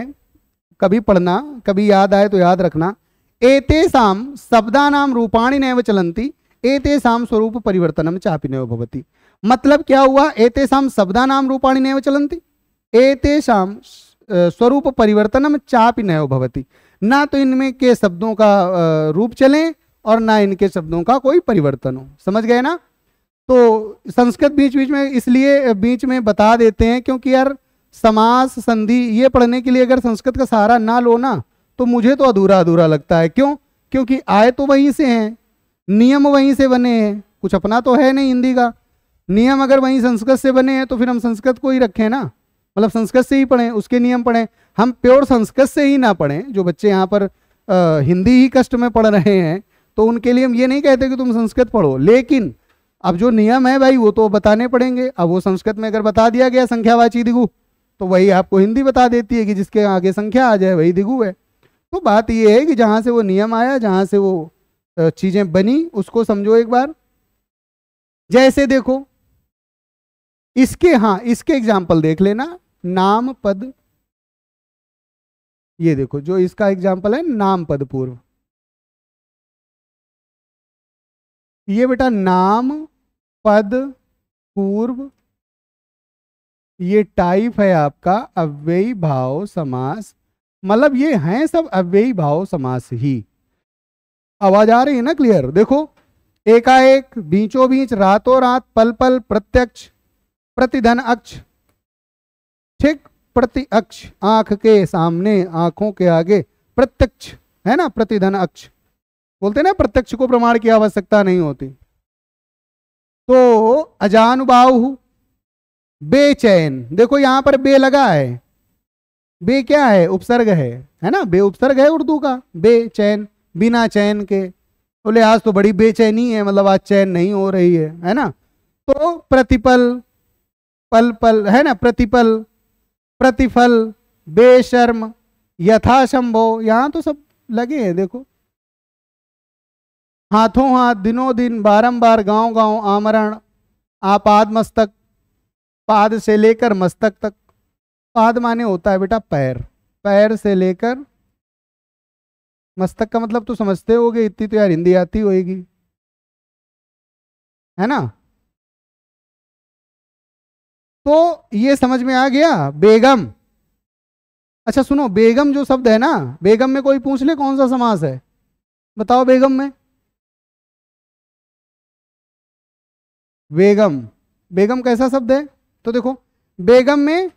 कभी पढ़ना कभी याद आए तो याद रखना एतेषां शब्दानाम रूपाणी नैव चलंती एतेषां स्वरूप परिवर्तनम चापी नैव भवति मतलब क्या हुआ एतेषां शब्दानाम रूपाणी नैव चलंती एतेषां स्वरूप परिवर्तनम चापी नैव भवति ना तो इनमें के शब्दों का रूप चलें और ना इनके शब्दों का कोई परिवर्तन हो समझ गए ना तो संस्कृत बीच बीच में इसलिए बीच में बता देते हैं क्योंकि यार समास संधि ये पढ़ने के लिए अगर संस्कृत का सहारा ना लो ना तो मुझे तो अधूरा अधूरा लगता है क्यों क्योंकि आए तो वहीं से हैं नियम वहीं से बने हैं कुछ अपना तो है नहीं हिंदी का नियम अगर वहीं संस्कृत से बने हैं तो फिर हम संस्कृत को ही रखें ना मतलब संस्कृत से ही पढ़ें उसके नियम पढ़ें हम प्योर संस्कृत से ही ना पढ़ें जो बच्चे यहाँ पर आ, हिंदी ही कष्ट में पढ़ रहे हैं तो उनके लिए हम ये नहीं कहते कि तुम संस्कृत पढ़ो लेकिन अब जो नियम है भाई वो तो बताने पड़ेंगे अब वो संस्कृत में अगर बता दिया गया संख्यावाची दिगु तो वही आपको हिंदी बता देती है कि जिसके आगे संख्या आ जाए वही दिगू है तो बात यह है कि जहां से वो नियम आया जहां से वो चीज़ें बनी उसको समझो एक बार जैसे देखो इसके हाँ इसके एग्जाम्पल देख लेना नाम पद ये देखो जो इसका एग्जाम्पल है नाम पद पूर्व ये बेटा नाम पद पूर्व ये टाइप है आपका अव्ययी भाव समास मतलब ये हैं सब अव्ययी भाव समास ही आवाज आ रही है ना क्लियर देखो एकाएक बीचों बीच रातों रात पल पल प्रत्यक्ष प्रतिधन अक्ष ठीक प्रति अक्ष आंख के सामने आंखों के आगे प्रत्यक्ष है ना प्रतिधन अक्ष बोलते ना प्रत्यक्ष को प्रमाण की आवश्यकता नहीं होती तो अजानुबाहु बेचैन देखो यहां पर बे लगा है बे क्या है उपसर्ग है है ना बे उपसर्ग है उर्दू का बे चैन बिना चैन के बोले आज तो बड़ी बेचैनी है मतलब आज चैन नहीं हो रही है है ना तो प्रतिपल पल पल है ना प्रतिपल प्रतिफल बेशर्म यथाशंभव यहाँ तो सब लगे हैं देखो हाथों हाथ दिनों दिन बारंबार गांव गांव आमरण आपाद मस्तक पाद से लेकर मस्तक तक पाद माने होता है बेटा पैर पैर से लेकर मस्तक का मतलब तो समझते गए इतनी तो यार हिंदी आती होगी है ना तो ये समझ में आ गया बेगम अच्छा सुनो बेगम जो शब्द है ना बेगम में कोई पूछ ले कौन सा समास है बताओ बेगम में बेगम बेगम कैसा शब्द है तो देखो बेगम में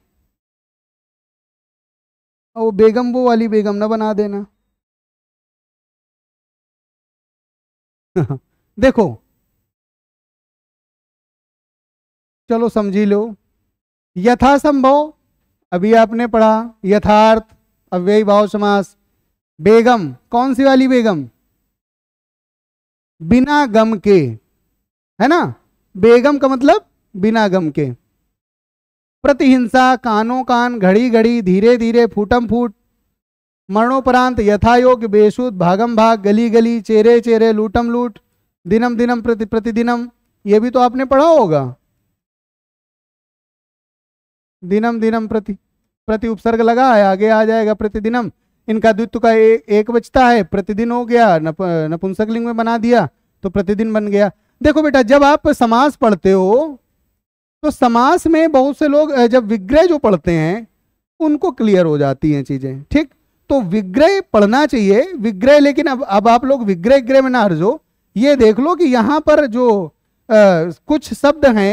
और वो बेगम वो वाली बेगम ना बना देना (laughs) देखो चलो समझी लो यथासंभव अभी आपने पढ़ा यथार्थ अव्यय भाव समास बेगम कौन सी वाली बेगम बिना गम के है ना बेगम का मतलब बिना गम के प्रतिहिंसा कानो कान घड़ी घड़ी धीरे धीरे फूटम फूट मरणोपरांत यथायोग बेसुद भागम भाग गली गली चेरे चेरे लूटम लूट दिनम दिनम प्रति प्रतिदिनम ये भी तो आपने पढ़ा होगा दिनम दिनम प्रति प्रति उपसर्ग लगा है आगे आ जाएगा प्रतिदिनम इनका द्वित्व का ए, एक बचता है प्रतिदिन हो गया नप, नपुंसकलिंग में बना दिया तो प्रतिदिन बन गया देखो बेटा जब आप समास पढ़ते हो तो समास में बहुत से लोग जब विग्रह जो पढ़ते हैं उनको क्लियर हो जाती हैं चीज़ें ठीक तो विग्रह पढ़ना चाहिए विग्रह लेकिन अब अब आप लोग विग्रह ग्रह में ना हर्जो ये देख लो कि यहां पर जो आ, कुछ शब्द हैं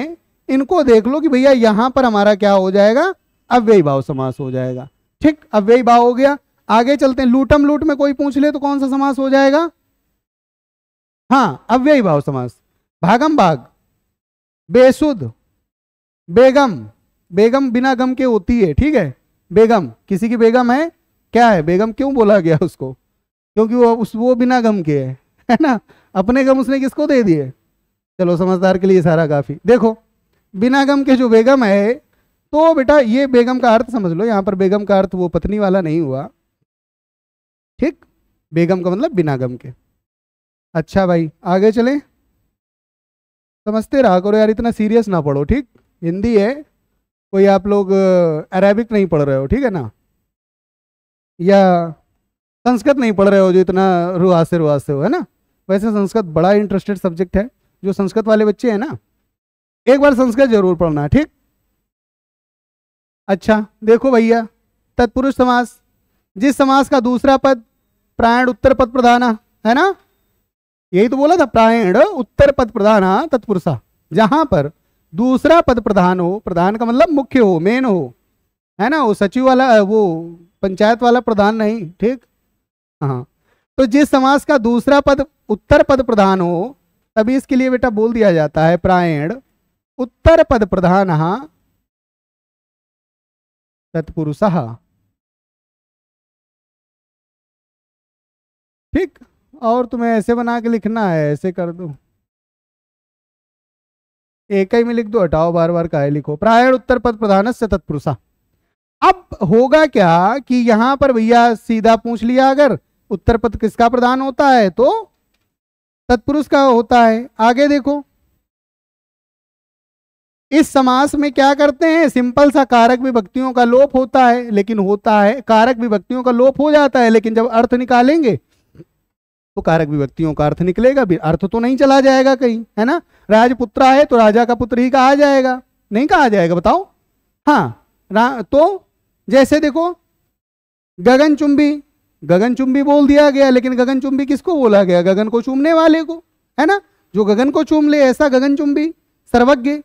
इनको देख लो कि भैया यहां पर हमारा क्या हो जाएगा अव्ययी भाव समास हो जाएगा ठीक अव्ययी भाव हो गया आगे चलते हैं लूटम लूट में कोई पूछ ले तो कौन सा समास हो जाएगा हाँ अव्ययी भाव समास भागम भाग बेसुद बेगम बेगम बिना गम के होती है ठीक है बेगम किसी की बेगम है क्या है बेगम क्यों बोला गया उसको क्योंकि वो उस वो बिना गम के है है ना अपने गम उसने किसको दे दिए चलो समझदार के लिए सारा काफ़ी देखो बिना गम के जो बेगम है तो बेटा ये बेगम का अर्थ समझ लो यहाँ पर बेगम का अर्थ वो पत्नी वाला नहीं हुआ ठीक बेगम का मतलब बिना गम के अच्छा भाई आगे चले समझते रहा करो यार इतना सीरियस ना पढ़ो ठीक हिंदी है कोई आप लोग अरेबिक नहीं पढ़ रहे हो ठीक है ना या संस्कृत नहीं पढ़ रहे हो जो इतना रुआ से रुआ से हो है ना वैसे संस्कृत बड़ा इंटरेस्टेड सब्जेक्ट है जो संस्कृत वाले बच्चे हैं ना एक बार संस्कृत जरूर पढ़ना ठीक अच्छा देखो भैया तत्पुरुष समास जिस समास का दूसरा पद प्रायण उत्तर पद प्रधान है ना यही तो बोला था प्रायण उत्तर पद प्रधान तत्पुरुषा जहां पर दूसरा पद प्रधान हो प्रधान का मतलब मुख्य हो मेन हो है ना वो सचिव वाला वो पंचायत वाला प्रधान नहीं ठीक हाँ तो जिस समाज का दूसरा पद उत्तर पद प्रधान हो तभी इसके लिए बेटा बोल दिया जाता है प्रायण उत्तर पद प्रधान हा तत्पुरुष ठीक और तुम्हें ऐसे बना के लिखना है ऐसे कर दो एक ही में लिख दो हटाओ बार बार का लिखो प्रायण उत्तर पद प्रधान से तत्पुरुषा अब होगा क्या कि यहां पर भैया सीधा पूछ लिया अगर उत्तर पद किसका प्रधान होता है तो तत्पुरुष का होता है आगे देखो इस समास में क्या करते हैं सिंपल सा कारक विभक्तियों का लोप होता है लेकिन होता है कारक विभक्तियों का लोप हो जाता है लेकिन जब अर्थ निकालेंगे तो कारक विभक्तियों का अर्थ निकलेगा भी अर्थ तो नहीं चला जाएगा कहीं है ना राजपुत्र है तो राजा का पुत्र ही कहा जाएगा नहीं कहा जाएगा बताओ हाँ तो जैसे देखो गगन चुंबी गगन चुंबी बोल दिया गया लेकिन गगन चुंबी किसको बोला गया गगन को चूमने वाले को है ना जो गगन को चूम ले ऐसा गगन चुंबी सर्वज्ञ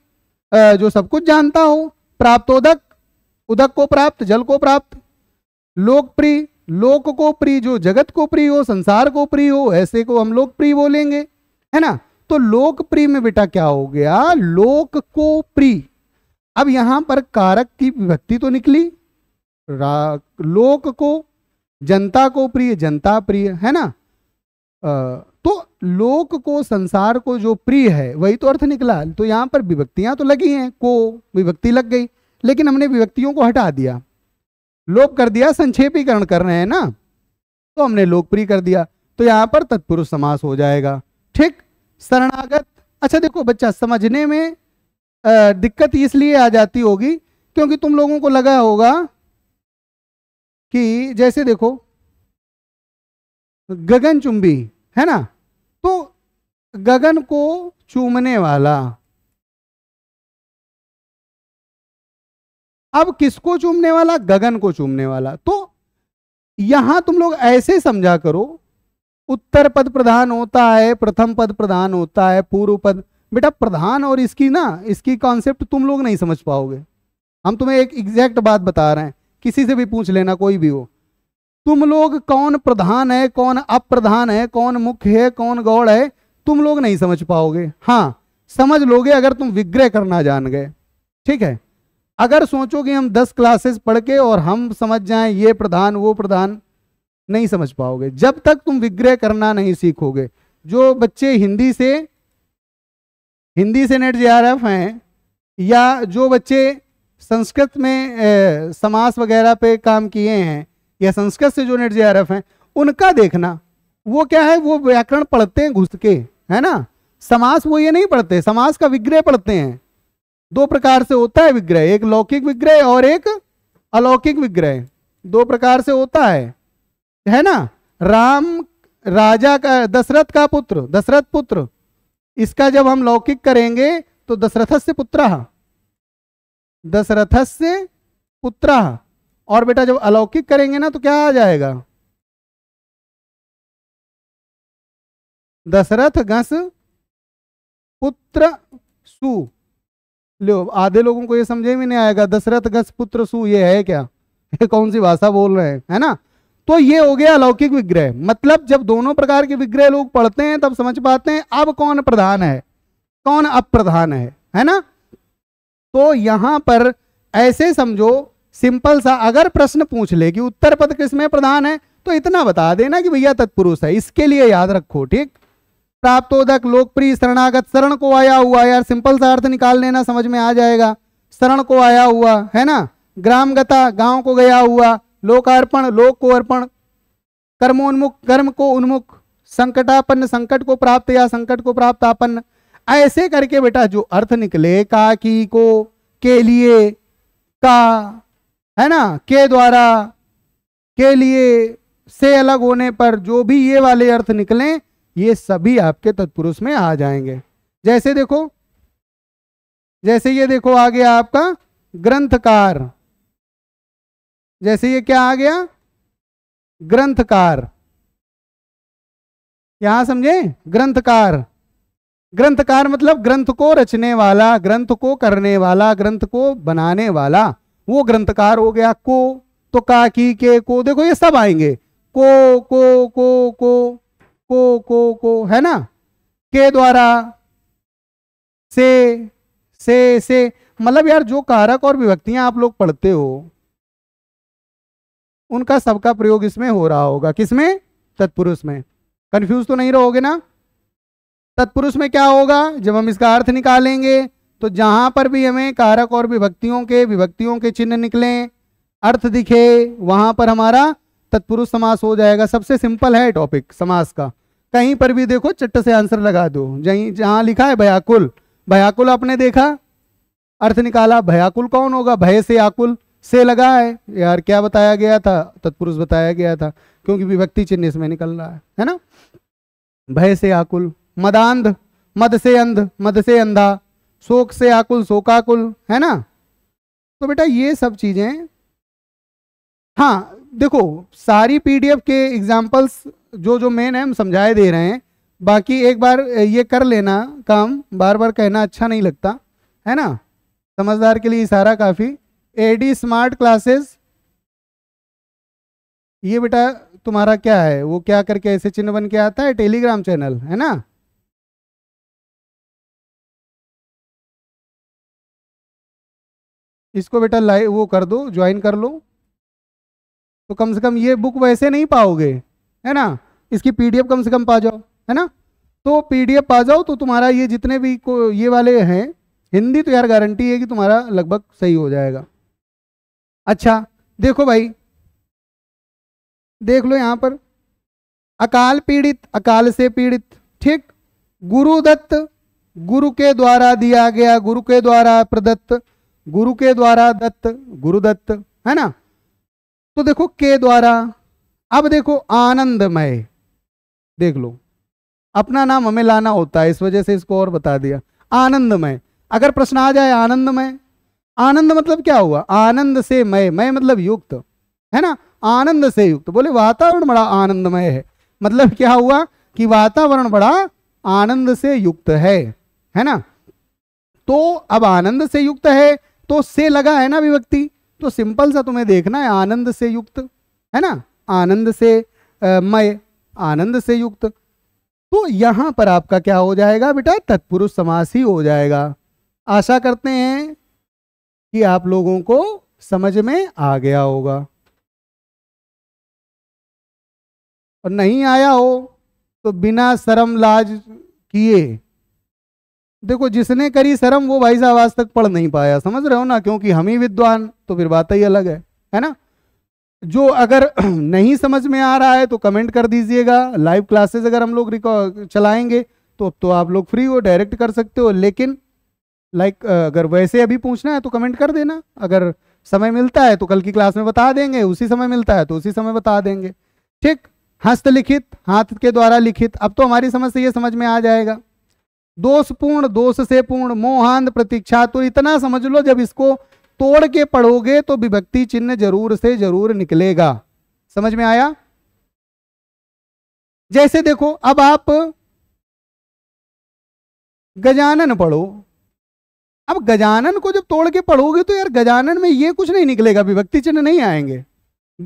जो सब कुछ जानता हो प्राप्त उदक उदक को प्राप्त जल को प्राप्त लोकप्रिय लोक को प्रिय जो जगत को प्रिय हो संसार को प्रिय हो ऐसे को हम लोग प्रिय बोलेंगे है ना तो लोक प्रिय में बेटा क्या हो गया लोक को प्रिय अब यहां पर कारक की विभक्ति तो निकली लोक को जनता को प्रिय जनता प्रिय है ना आ, तो लोक को संसार को जो प्रिय है वही तो अर्थ निकला तो यहां पर विभक्तियां तो लगी हैं को विभक्ति लग गई लेकिन हमने विभक्तियों को हटा दिया लोक कर दिया संक्षेपीकरण कर रहे हैं ना तो हमने लोकप्रिय कर दिया तो यहां पर तत्पुरुष समास हो जाएगा ठीक शरणागत अच्छा देखो बच्चा समझने में दिक्कत इसलिए आ जाती होगी क्योंकि तुम लोगों को लगा होगा कि जैसे देखो गगन चुंबी है ना तो गगन को चूमने वाला अब किसको चूमने वाला गगन को चूमने वाला तो यहां तुम लोग ऐसे समझा करो उत्तर पद प्रधान होता है प्रथम पद प्रधान होता है पूर्व पद बेटा प्रधान और इसकी ना इसकी कॉन्सेप्ट तुम लोग नहीं समझ पाओगे हम तुम्हें एक एग्जैक्ट बात बता रहे हैं किसी से भी पूछ लेना कोई भी हो तुम लोग कौन प्रधान है कौन अप्रधान है कौन मुख्य है कौन गौड़ है तुम लोग नहीं समझ पाओगे हाँ समझ लोगे अगर तुम विग्रह करना जान गए ठीक है अगर सोचोगे हम दस क्लासेस पढ़ के और हम समझ जाएं ये प्रधान वो प्रधान नहीं समझ पाओगे जब तक तुम विग्रह करना नहीं सीखोगे जो बच्चे हिंदी से हिंदी से नेट जे हैं या जो बच्चे संस्कृत में ए, समास वगैरह पे काम किए हैं या संस्कृत से जो नेट जे हैं उनका देखना वो क्या है वो व्याकरण पढ़ते हैं घुस के है ना समास वो ये नहीं पढ़ते समास का विग्रह पढ़ते हैं दो प्रकार से होता है विग्रह एक लौकिक विग्रह और एक अलौकिक विग्रह दो प्रकार से होता है है ना राम राजा का दशरथ का पुत्र दशरथ पुत्र इसका जब हम लौकिक करेंगे तो दशरथ से पुत्र दशरथ से पुत्र और बेटा जब अलौकिक करेंगे ना तो क्या आ जाएगा दशरथ गस पुत्र सु लो आधे लोगों को ये समझे भी नहीं आएगा दशरथ गस पुत्र सु ये है क्या (laughs) ये कौन सी भाषा बोल रहे हैं है ना तो ये हो गया अलौकिक विग्रह मतलब जब दोनों प्रकार के विग्रह लोग पढ़ते हैं तब समझ पाते हैं अब कौन प्रधान है कौन अप्रधान है है ना तो यहां पर ऐसे समझो सिंपल सा अगर प्रश्न पूछ ले कि उत्तर पद किस में प्रधान है तो इतना बता देना कि भैया तत्पुरुष है इसके लिए याद रखो ठीक प्राप्तोदक लोकप्रिय शरणागत शरण को आया हुआ यार सिंपल सा अर्थ निकाल लेना समझ में आ जाएगा शरण को आया हुआ है ना ग्राम गता गांव को गया हुआ लोकार्पण लोक को अर्पण कर्मोन्मुख कर्म को उन्मुख संकटापन्न संकट को प्राप्त या संकट को प्राप्त आपन्न ऐसे करके बेटा जो अर्थ निकले का की को के लिए का है ना के द्वारा के लिए से अलग होने पर जो भी ये वाले अर्थ निकलें ये सभी आपके तत्पुरुष में आ जाएंगे जैसे देखो जैसे ये देखो आ गया आपका ग्रंथकार जैसे ये क्या आ गया ग्रंथकार यहां समझे ग्रंथकार ग्रंथकार मतलब ग्रंथ को रचने वाला ग्रंथ को करने वाला ग्रंथ को बनाने वाला वो ग्रंथकार हो गया को तो का की के को देखो ये सब आएंगे को को को को को को को है ना के द्वारा से से से मतलब यार जो कारक और विभक्तियां आप लोग पढ़ते हो उनका सबका प्रयोग इसमें हो रहा होगा किसमें तत्पुरुष में कंफ्यूज तो नहीं रहोगे ना तत्पुरुष में क्या होगा जब हम इसका अर्थ निकालेंगे तो जहां पर भी हमें कारक और विभक्तियों के विभक्तियों के चिन्ह निकले अर्थ दिखे वहां पर हमारा तत्पुरुष समास हो जाएगा सबसे सिंपल है टॉपिक समास का कहीं पर भी देखो चट्ट से आंसर लगा दो जहीं जहां लिखा है भयाकुल भयाकुल आपने देखा अर्थ निकाला भयाकुल कौन होगा भय से आकुल से लगा है यार क्या बताया गया था तत्पुरुष बताया गया था क्योंकि विभक्ति चिन्ह इसमें निकल रहा है है ना भय से आकुल मदांध मद से अंध मद से अंधा शोक से आकुल शोकाकुल है ना तो बेटा ये सब चीजें हाँ देखो सारी पीडीएफ के एग्जाम्पल्स जो जो मेन है हम समझाए दे रहे हैं बाकी एक बार ये कर लेना काम बार बार कहना अच्छा नहीं लगता है ना समझदार के लिए इशारा काफ़ी एडी स्मार्ट क्लासेस ये बेटा तुम्हारा क्या है वो क्या करके ऐसे चिन्ह बन के आता है टेलीग्राम चैनल है ना इसको बेटा लाइव वो कर दो ज्वाइन कर लो तो कम से कम ये बुक वैसे नहीं पाओगे है ना इसकी पीडीएफ कम से कम पा जाओ है ना तो पीडीएफ पा जाओ तो तुम्हारा ये जितने भी को ये वाले हैं हिंदी तो यार गारंटी है कि तुम्हारा लगभग सही हो जाएगा अच्छा देखो भाई देख लो यहां पर अकाल पीड़ित अकाल से पीड़ित ठीक गुरुदत्त गुरु के द्वारा दिया गया गुरु के द्वारा प्रदत्त गुरु के द्वारा दत्त गुरुदत्त है ना तो देखो के द्वारा अब देखो आनंदमय देख लो अपना नाम हमें लाना होता है इस वजह से इसको और बता दिया आनंदमय अगर प्रश्न आ जाए आनंदमय आनंद मतलब क्या हुआ आनंद से मय मय मतलब युक्त है ना आनंद से युक्त बोले वातावरण बड़ा आनंदमय है मतलब क्या हुआ कि वातावरण बड़ा आनंद से युक्त है है ना तो अब आनंद से युक्त है तो से लगा है ना विभक्ति तो सिंपल सा तुम्हें देखना है आनंद से युक्त है ना आनंद से मय आनंद से युक्त तो यहां पर आपका क्या हो जाएगा बेटा तत्पुरुष समास ही हो जाएगा आशा करते हैं कि आप लोगों को समझ में आ गया होगा और नहीं आया हो तो बिना शर्म लाज किए देखो जिसने करी शर्म वो भाई साहब आज तक पढ़ नहीं पाया समझ रहे हो ना क्योंकि हम ही विद्वान तो फिर बात ही अलग है है ना जो अगर (clears throat) नहीं समझ में आ रहा है तो कमेंट कर दीजिएगा लाइव क्लासेस अगर हम लोग चलाएंगे तो अब तो आप लोग फ्री हो डायरेक्ट कर सकते हो लेकिन लाइक अगर वैसे अभी पूछना है तो कमेंट कर देना अगर समय मिलता है तो कल की क्लास में बता देंगे उसी समय मिलता है तो उसी समय बता देंगे ठीक हस्तलिखित हाथ के द्वारा लिखित अब तो हमारी समझ से ये समझ में आ जाएगा दोष पूर्ण दोष से पूर्ण मोहांध प्रतीक्षा तो इतना समझ लो जब इसको तोड़ के पढ़ोगे तो विभक्ति चिन्ह जरूर से जरूर निकलेगा समझ में आया जैसे देखो अब आप गजानन पढ़ो अब गजानन को जब तोड़ के पढ़ोगे तो यार गजानन में ये कुछ नहीं निकलेगा विभक्ति चिन्ह नहीं आएंगे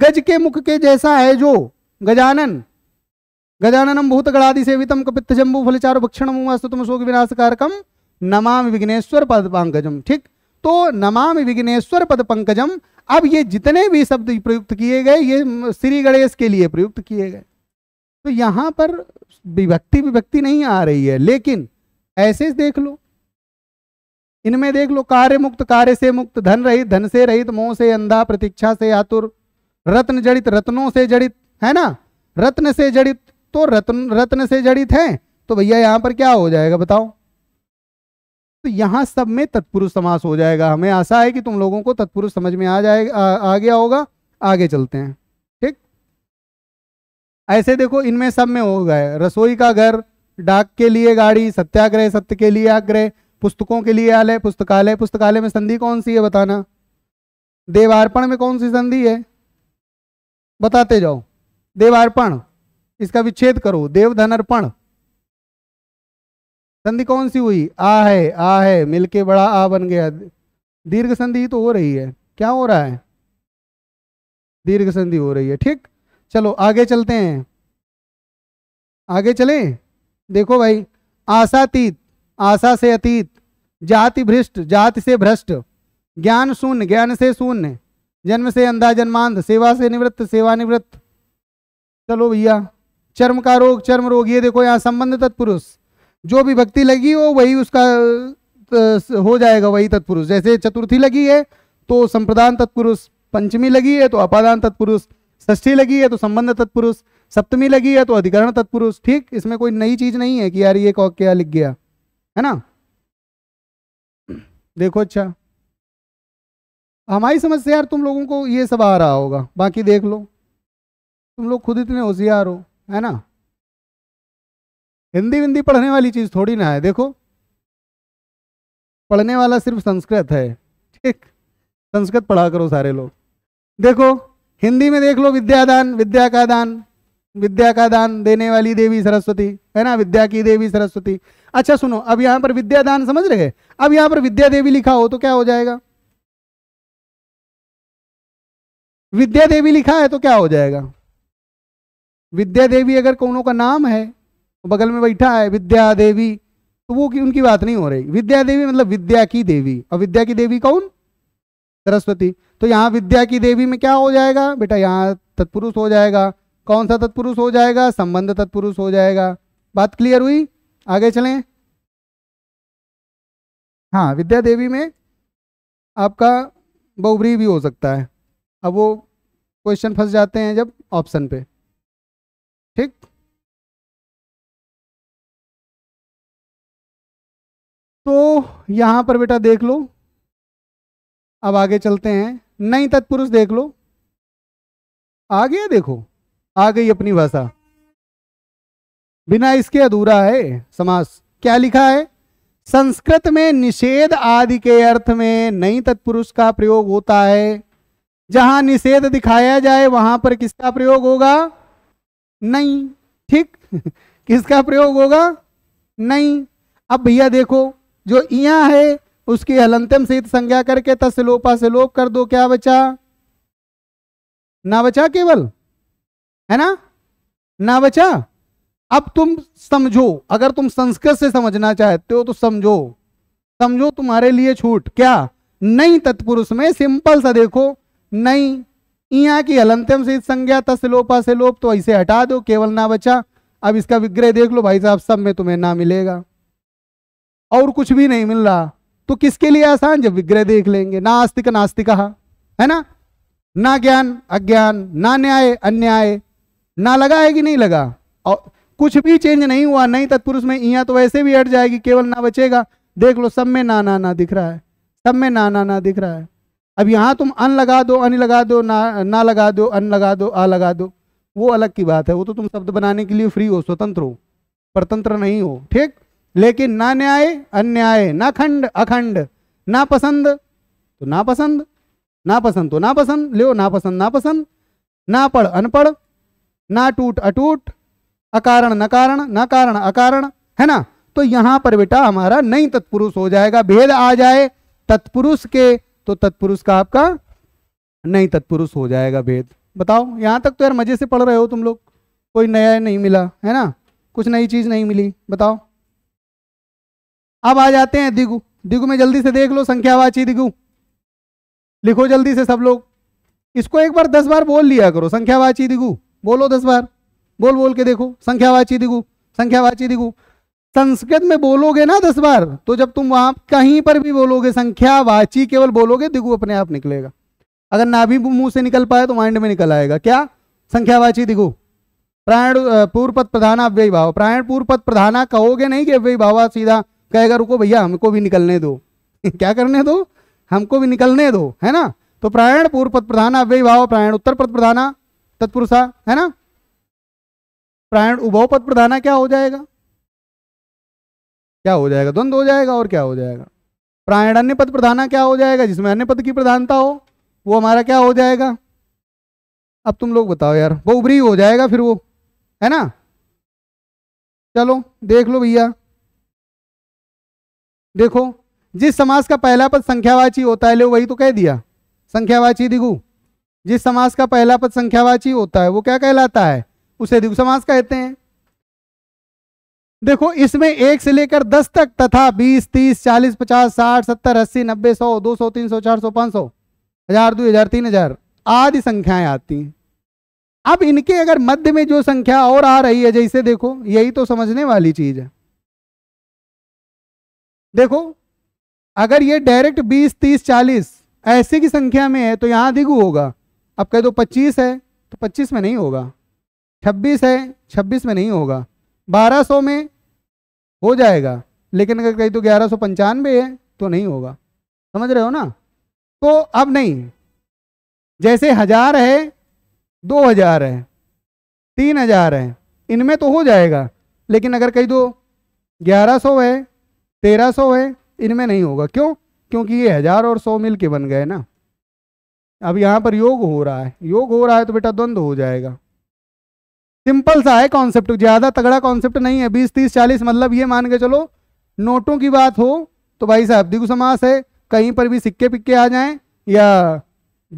गज के मुख के जैसा है जो गजानन गजाननम भूतगणादि सेवितम कपितजम्बू जम्बू फलचार भक्षण तुम शोक विनाशकारकम नमामि विघ्नेश्वर पद पंकजम ठीक तो नमामि विघ्नेश्वर पद पंकजम अब ये जितने भी शब्द प्रयुक्त किए गए ये श्री गणेश के लिए प्रयुक्त किए गए तो यहां पर विभक्ति विभक्ति नहीं आ रही है लेकिन ऐसे देख लो इनमें देख लो कार्य मुक्त कार्य से मुक्त धन रहित धन से रहित मोह से अंधा प्रतीक्षा से आतुर रत्न जड़ित रत्नों से जड़ित है ना रत्न से जड़ित तो रत्न रत्न से जड़ित है तो भैया यहां पर क्या हो जाएगा बताओ तो यहां सब में तत्पुरुष समास हो जाएगा हमें आशा है कि तुम लोगों को तत्पुरुष समझ में आ जाएगा आ, आ गया होगा आगे चलते हैं ठीक ऐसे देखो इनमें सब में हो गए रसोई का घर डाक के लिए गाड़ी सत्याग्रह सत्य के लिए आग्रह पुस्तकों के लिए आलय पुस्तकालय पुस्तकालय में संधि कौन सी है बताना देवार्पण में कौन सी संधि है बताते जाओ देवार्पण इसका विच्छेद करो देवधन अर्पण संधि कौन सी हुई आ है आ है मिलके बड़ा आ बन गया दीर्घ संधि तो हो रही है क्या हो रहा है दीर्घ संधि हो रही है ठीक चलो आगे चलते हैं आगे चले देखो भाई आशातीत आशा से अतीत जाति भ्रष्ट जाति से भ्रष्ट ज्ञान शून्य ज्ञान से शून्य जन्म से अंधा जन्मांध सेवा से निवृत्त सेवानिवृत्त चलो भैया चर्म का रोग चर्म रोग ये देखो यहाँ संबंध तत्पुरुष जो भी भक्ति लगी हो वही उसका हो जाएगा वही तत्पुरुष जैसे चतुर्थी लगी है तो संप्रदान तत्पुरुष पंचमी लगी है तो अपादान तत्पुरुष षष्ठी लगी है तो संबंध तत्पुरुष सप्तमी लगी है तो अधिकरण तत्पुरुष ठीक इसमें कोई नई चीज नहीं है कि यार ये क्या लिख गया है ना देखो अच्छा हमारी समझ से यार तुम लोगों को ये सब आ रहा होगा बाकी देख लो तुम लोग खुद इतने होशियार हो है ना हिंदी विंदी पढ़ने वाली चीज़ थोड़ी ना है देखो पढ़ने वाला सिर्फ संस्कृत है ठीक संस्कृत पढ़ा करो सारे लोग देखो हिंदी में देख लो विद्यादान विद्या का दान विद्या का दान देने वाली देवी सरस्वती है ना विद्या की देवी सरस्वती अच्छा सुनो अब यहां पर विद्यादान समझ रहे अब यहां पर विद्या देवी लिखा हो तो क्या हो जाएगा विद्या देवी लिखा है तो क्या हो जाएगा विद्या देवी अगर कोनों का नाम है तो बगल में बैठा है विद्या देवी तो वो की उनकी बात नहीं हो रही विद्या देवी मतलब विद्या की देवी और विद्या की देवी कौन सरस्वती तो यहाँ विद्या की देवी में क्या हो जाएगा बेटा यहाँ तत्पुरुष हो जाएगा कौन सा तत्पुरुष हो जाएगा संबंध तत्पुरुष हो जाएगा बात क्लियर हुई आगे चलें हाँ विद्या देवी में आपका बहुब्री भी हो सकता है अब वो क्वेश्चन फंस जाते हैं जब ऑप्शन पे ठीक तो यहां पर बेटा देख लो अब आगे चलते हैं नहीं तत्पुरुष देख लो आ गया देखो आ गई अपनी भाषा बिना इसके अधूरा है समास क्या लिखा है संस्कृत में निषेध आदि के अर्थ में नई तत्पुरुष का प्रयोग होता है जहां निषेध दिखाया जाए वहां पर किसका प्रयोग होगा नहीं ठीक (laughs) किसका प्रयोग होगा नहीं अब भैया देखो जो इया है उसकी हलंतम सहित संज्ञा करके तस्लोपा से लोप कर दो क्या बचा ना बचा केवल है ना ना बचा अब तुम समझो अगर तुम संस्कृत से समझना चाहते हो तो समझो समझो तुम्हारे लिए छूट क्या नहीं तत्पुरुष में सिंपल सा देखो नहीं यहाँ की अलंतम से संज्ञा तस्लोपा से लोप तो ऐसे हटा दो केवल ना बचा अब इसका विग्रह देख लो भाई साहब सब में तुम्हें ना मिलेगा और कुछ भी नहीं मिल रहा तो किसके लिए आसान जब विग्रह देख लेंगे ना आस्तिक नास्तिक है ना ना ज्ञान अज्ञान ना न्याय अन्याय ना लगा है कि नहीं लगा और कुछ भी चेंज नहीं हुआ नहीं तत्पुरुष में यहाँ तो वैसे भी हट जाएगी केवल ना बचेगा देख लो सब में ना ना ना दिख रहा है सब में ना ना ना दिख रहा है अब यहाँ तुम अन लगा दो अन लगा दो ना ना लगा दो अन लगा दो आ लगा दो वो अलग की बात है वो तो तुम शब्द बनाने के लिए फ्री हो स्वतंत्र हो परतंत्र नहीं हो ठीक लेकिन ना न्याय अन्याय ना खंड अखंड ना पसंद तो ना पसंद ना पसंद तो ना पसंद ले ना पसंद ना पसंद ना पढ़ अनपढ़ ना टूट अटूट अकारण न कारण न कारण अकारण है ना तो यहां पर बेटा हमारा नहीं तत्पुरुष हो जाएगा भेद आ जाए तत्पुरुष के तो तत्पुरुष का आपका नहीं तत्पुरुष हो जाएगा भेद बताओ यहां तक तो यार मजे से पढ़ रहे हो तुम लोग कोई नया नहीं मिला है ना कुछ नई चीज नहीं मिली बताओ अब आ जाते हैं दिगु दिगु में जल्दी से देख लो संख्यावाची दिगु लिखो जल्दी से सब लोग इसको एक बार दस बार बोल लिया करो संख्यावाची दिगु बोलो दस बार बोल बोल के देखो संख्यावाची दिगु संख्यावाची दिगु संस्कृत में बोलोगे ना दस बार तो जब तुम वहां कहीं पर भी बोलोगे संख्या वाची केवल बोलोगे दिगु अपने आप निकलेगा अगर ना भी मुंह से निकल पाए तो माइंड में निकल आएगा क्या संख्यावाची दिगु प्रायण पूर्व पद प्रधाना अव्यय भाव प्रायण पूर्व पद प्रधाना कहोगे नहीं कि अव्यय भावा सीधा कहेगा रुको भैया हमको भी निकलने दो (laughs) क्या करने दो हमको भी निकलने दो है ना तो प्रायण पूर्व पद प्रधाना अव्यय भाव प्रायण उत्तर पद प्रधाना तत्पुरुषा है ना प्रायण उभव पद प्रधाना क्या हो जाएगा क्या हो जाएगा द्वंद्व हो जाएगा और क्या हो जाएगा प्रायण अन्य पद प्रधाना क्या हो जाएगा जिसमें अन्य पद की प्रधानता हो वो हमारा क्या हो जाएगा अब तुम लोग बताओ यार वो उभरी हो जाएगा फिर वो है ना चलो देख लो भैया देखो जिस समाज का पहला पद संख्यावाची होता है लो वही तो कह दिया संख्यावाची दिगु जिस समाज का पहला पद संख्यावाची होता है वो क्या कहलाता है उसे दिगु समाज कहते हैं देखो इसमें एक से लेकर दस तक तथा बीस तीस चालीस पचास साठ सत्तर अस्सी नब्बे सौ दो सौ तीन सौ चार सौ पांच सौ हजार दो हजार तीन हजार आदि संख्याएं आती हैं अब इनके अगर मध्य में जो संख्या और आ रही है जैसे देखो यही तो समझने वाली चीज है देखो अगर ये डायरेक्ट बीस तीस चालीस ऐसे की संख्या में है तो यहां दिगु होगा अब कह दो पच्चीस है तो पच्चीस में नहीं होगा छब्बीस है छब्बीस में नहीं होगा 1200 में हो जाएगा लेकिन अगर कहीं तो ग्यारह सौ पंचानवे है तो नहीं होगा समझ रहे हो ना तो अब नहीं जैसे हजार है दो हजार है तीन हजार है इनमें तो हो जाएगा लेकिन अगर कहीं तो ग्यारह सौ है तेरह सौ है इनमें नहीं होगा क्यों क्योंकि ये हजार और सौ मिल के बन गए ना अब यहाँ पर योग हो रहा है योग हो रहा है तो बेटा द्वंद्व हो जाएगा सिंपल सा है कॉन्सेप्ट ज्यादा तगड़ा कॉन्सेप्ट नहीं है बीस तीस चालीस मतलब ये मान के चलो नोटों की बात हो तो भाई साहब दिगु समास है कहीं पर भी सिक्के पिक्के आ जाए या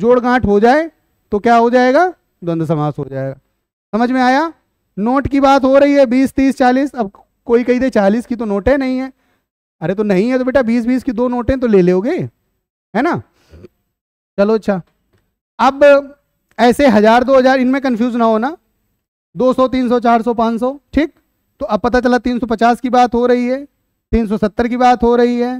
जोड़ गांठ हो जाए तो क्या हो जाएगा द्वंद्व समास हो जाएगा समझ में आया नोट की बात हो रही है बीस तीस चालीस अब कोई कही दे चालीस की तो नोटें नहीं है अरे तो नहीं है तो बेटा बीस बीस की दो नोटें तो ले लोगे है ना चलो अच्छा अब ऐसे हजार दो हजार इनमें कंफ्यूज ना होना 200, 300, 400, 500 ठीक तो अब पता चला 350 की बात हो रही है 370 की बात हो रही है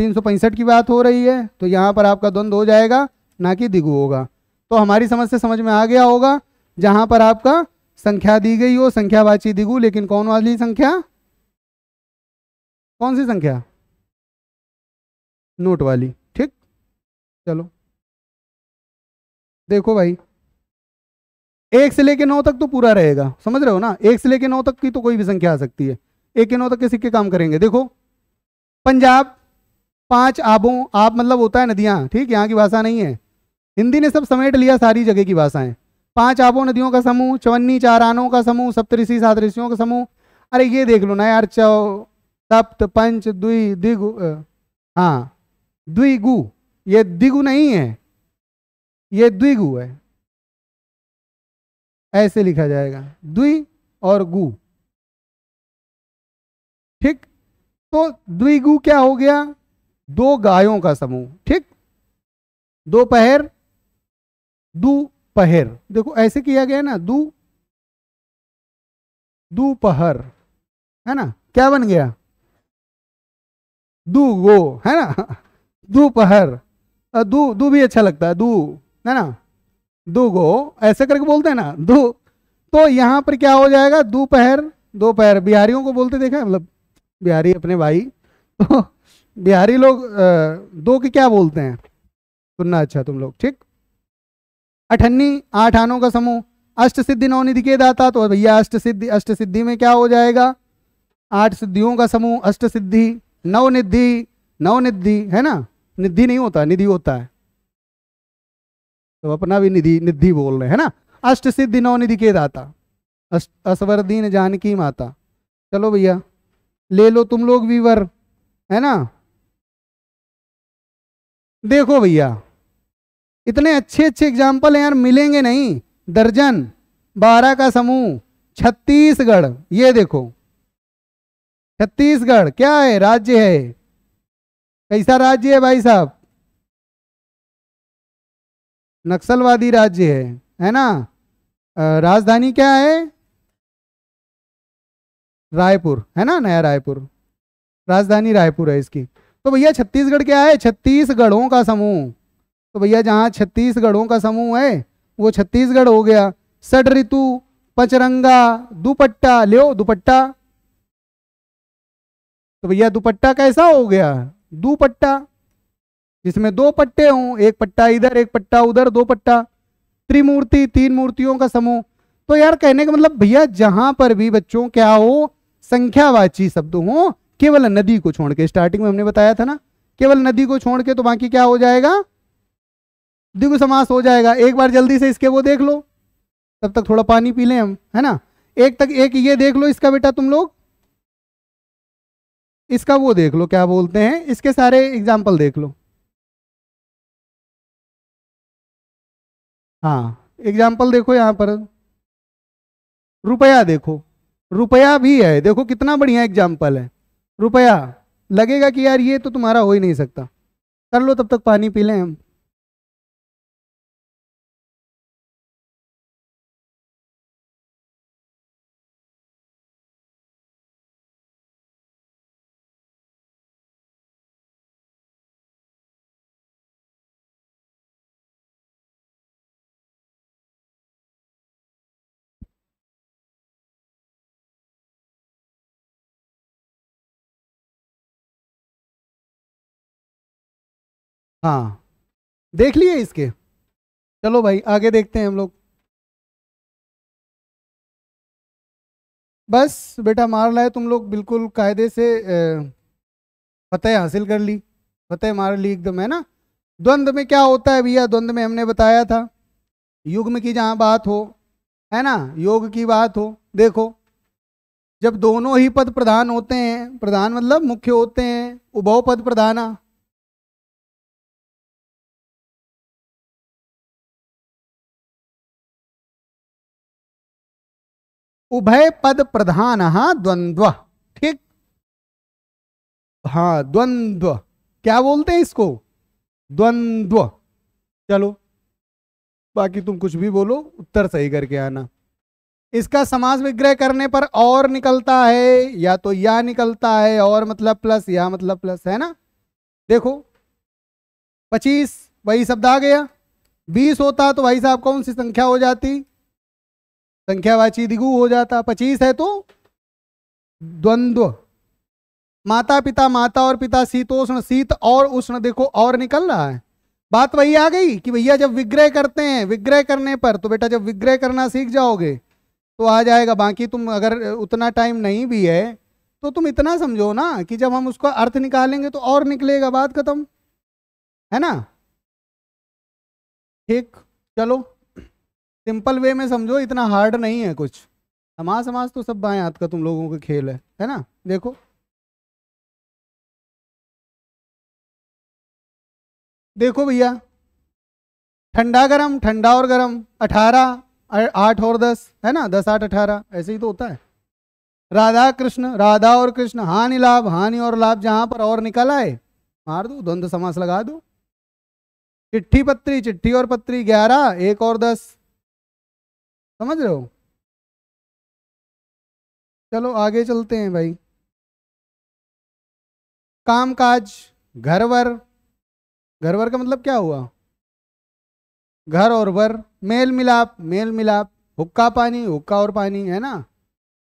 तीन की बात हो रही है तो यहाँ पर आपका द्वंद्व हो जाएगा ना कि दिगु होगा तो हमारी समझ से समझ में आ गया होगा जहाँ पर आपका संख्या दी गई हो संख्यावाची दिगु लेकिन कौन वाली संख्या कौन सी संख्या नोट वाली ठीक चलो देखो भाई एक से लेके नौ तक तो पूरा रहेगा समझ रहे हो ना एक से लेके नौ तक की तो कोई भी संख्या आ सकती है एक के नौ तक के सिक्के काम करेंगे देखो पंजाब पांच आबों आब मतलब होता है नदियां ठीक यहाँ की भाषा नहीं है हिंदी ने सब समेट लिया सारी जगह की भाषाएं पांच आबों नदियों का समूह चवन्नी चारानों का समूह सप्तऋषि सात ऋषियों का समूह अरे ये देख लो ना यार चौ सप्त पंच द्वि द्विगु हाँ द्विगु ये द्विगु नहीं है ये द्विगु है ऐसे लिखा जाएगा द्वि और गु ठीक तो द्विगु क्या हो गया दो गायों का समूह ठीक दो पहर पहर देखो ऐसे किया गया ना दू पहर है ना क्या बन गया दू गो है ना (laughs) पहर दू दू भी अच्छा लगता है दू है ना दुगो गो ऐसे करके बोलते हैं ना दो तो यहाँ पर क्या हो जाएगा दोपहर दोपहर बिहारियों को बोलते देखा मतलब बिहारी अपने भाई तो बिहारी लोग दो के क्या बोलते हैं सुनना अच्छा तुम लोग ठीक अठन्नी आठ आनों का समूह अष्ट सिद्धि नौ निधि के दाता तो भैया अष्ट सिद्धि अष्ट सिद्धि में क्या हो जाएगा आठ सिद्धियों का समूह अष्ट सिद्धि नवनिधि नवनिधि है ना निधि नहीं होता निधि होता है तो अपना भी निधि निधि बोल रहे हैं ना अष्ट सिद्धि नौ निधि के दाता दीन जानकी माता चलो भैया ले लो तुम लोग भी वर है ना देखो भैया इतने अच्छे अच्छे एग्जाम्पल हैं यार मिलेंगे नहीं दर्जन बारह का समूह छत्तीसगढ़ ये देखो छत्तीसगढ़ क्या है राज्य है कैसा राज्य है भाई साहब नक्सलवादी राज्य है है ना राजधानी क्या है रायपुर है ना नया रायपुर राजधानी रायपुर है इसकी तो भैया छत्तीसगढ़ क्या है छत्तीसगढ़ों का समूह तो भैया जहाँ छत्तीसगढ़ों का समूह है वो छत्तीसगढ़ हो गया सड ऋतु पचरंगा दुपट्टा लियो दुपट्टा तो भैया दुपट्टा कैसा हो गया दुपट्टा जिसमें दो पट्टे हों एक पट्टा इधर एक पट्टा उधर दो पट्टा त्रिमूर्ति तीन मूर्तियों का समूह तो यार कहने का मतलब भैया जहां पर भी बच्चों क्या हो संख्यावाची शब्द हो केवल नदी को छोड़ के स्टार्टिंग में हमने बताया था ना केवल नदी को छोड़ के तो बाकी क्या हो जाएगा दिग्व समास हो जाएगा एक बार जल्दी से इसके वो देख लो तब तक थोड़ा पानी पी लें हम है ना एक तक एक ये देख लो इसका बेटा तुम लोग इसका वो देख लो क्या बोलते हैं इसके सारे एग्जाम्पल देख लो हाँ एग्जाम्पल देखो यहाँ पर रुपया देखो रुपया भी है देखो कितना बढ़िया एग्जाम्पल है रुपया लगेगा कि यार ये तो तुम्हारा हो ही नहीं सकता कर लो तब तक पानी पी लें हम हाँ देख लिए इसके चलो भाई आगे देखते हैं हम लोग बस बेटा मार लाए तुम लोग बिल्कुल कायदे से फतेह हासिल कर ली फतेह मार ली एकदम है ना द्वंद्व में क्या होता है भैया द्वंद्व में हमने बताया था युग्म की जहाँ बात हो है ना योग की बात हो देखो जब दोनों ही पद प्रधान होते हैं प्रधान मतलब मुख्य होते हैं उभव पद प्रधाना उभय पद प्रधान द्वंद्व ठीक हाँ द्वंद्व क्या बोलते हैं इसको द्वंद्व चलो बाकी तुम कुछ भी बोलो उत्तर सही करके आना इसका समाज विग्रह करने पर और निकलता है या तो या निकलता है और मतलब प्लस या मतलब प्लस है ना देखो पच्चीस वही शब्द आ गया बीस होता तो भाई साहब कौन सी संख्या हो जाती संख्यावाची दिगु हो जाता पच्चीस है तो द्वंद्व माता पिता माता और पिता शीतोष्ण शीत और उष्ण देखो और निकल रहा है बात वही आ गई कि भैया जब विग्रह करते हैं विग्रह करने पर तो बेटा जब विग्रह करना सीख जाओगे तो आ जाएगा बाकी तुम अगर उतना टाइम नहीं भी है तो तुम इतना समझो ना कि जब हम उसका अर्थ निकालेंगे तो और निकलेगा बात खत्म है ना ठीक चलो सिंपल वे में समझो इतना हार्ड नहीं है कुछ समाज समाज तो सब बाएं हाथ का तुम लोगों का खेल है है ना देखो देखो भैया ठंडा गरम ठंडा और गरम अठारह आठ और दस है ना दस आठ अठारह ऐसे ही तो होता है राधा कृष्ण राधा और कृष्ण हानि लाभ हानि और लाभ जहां पर और निकल आए मार दो द्वंद्व समास लगा दो चिट्ठी पत्री चिट्ठी और पत्री ग्यारह एक और दस समझ रहे हो चलो आगे चलते हैं भाई कामकाज घर वर घर वर का मतलब क्या हुआ घर और वर मेल मिलाप मेल मिलाप हुक्का पानी हुक्का और पानी है ना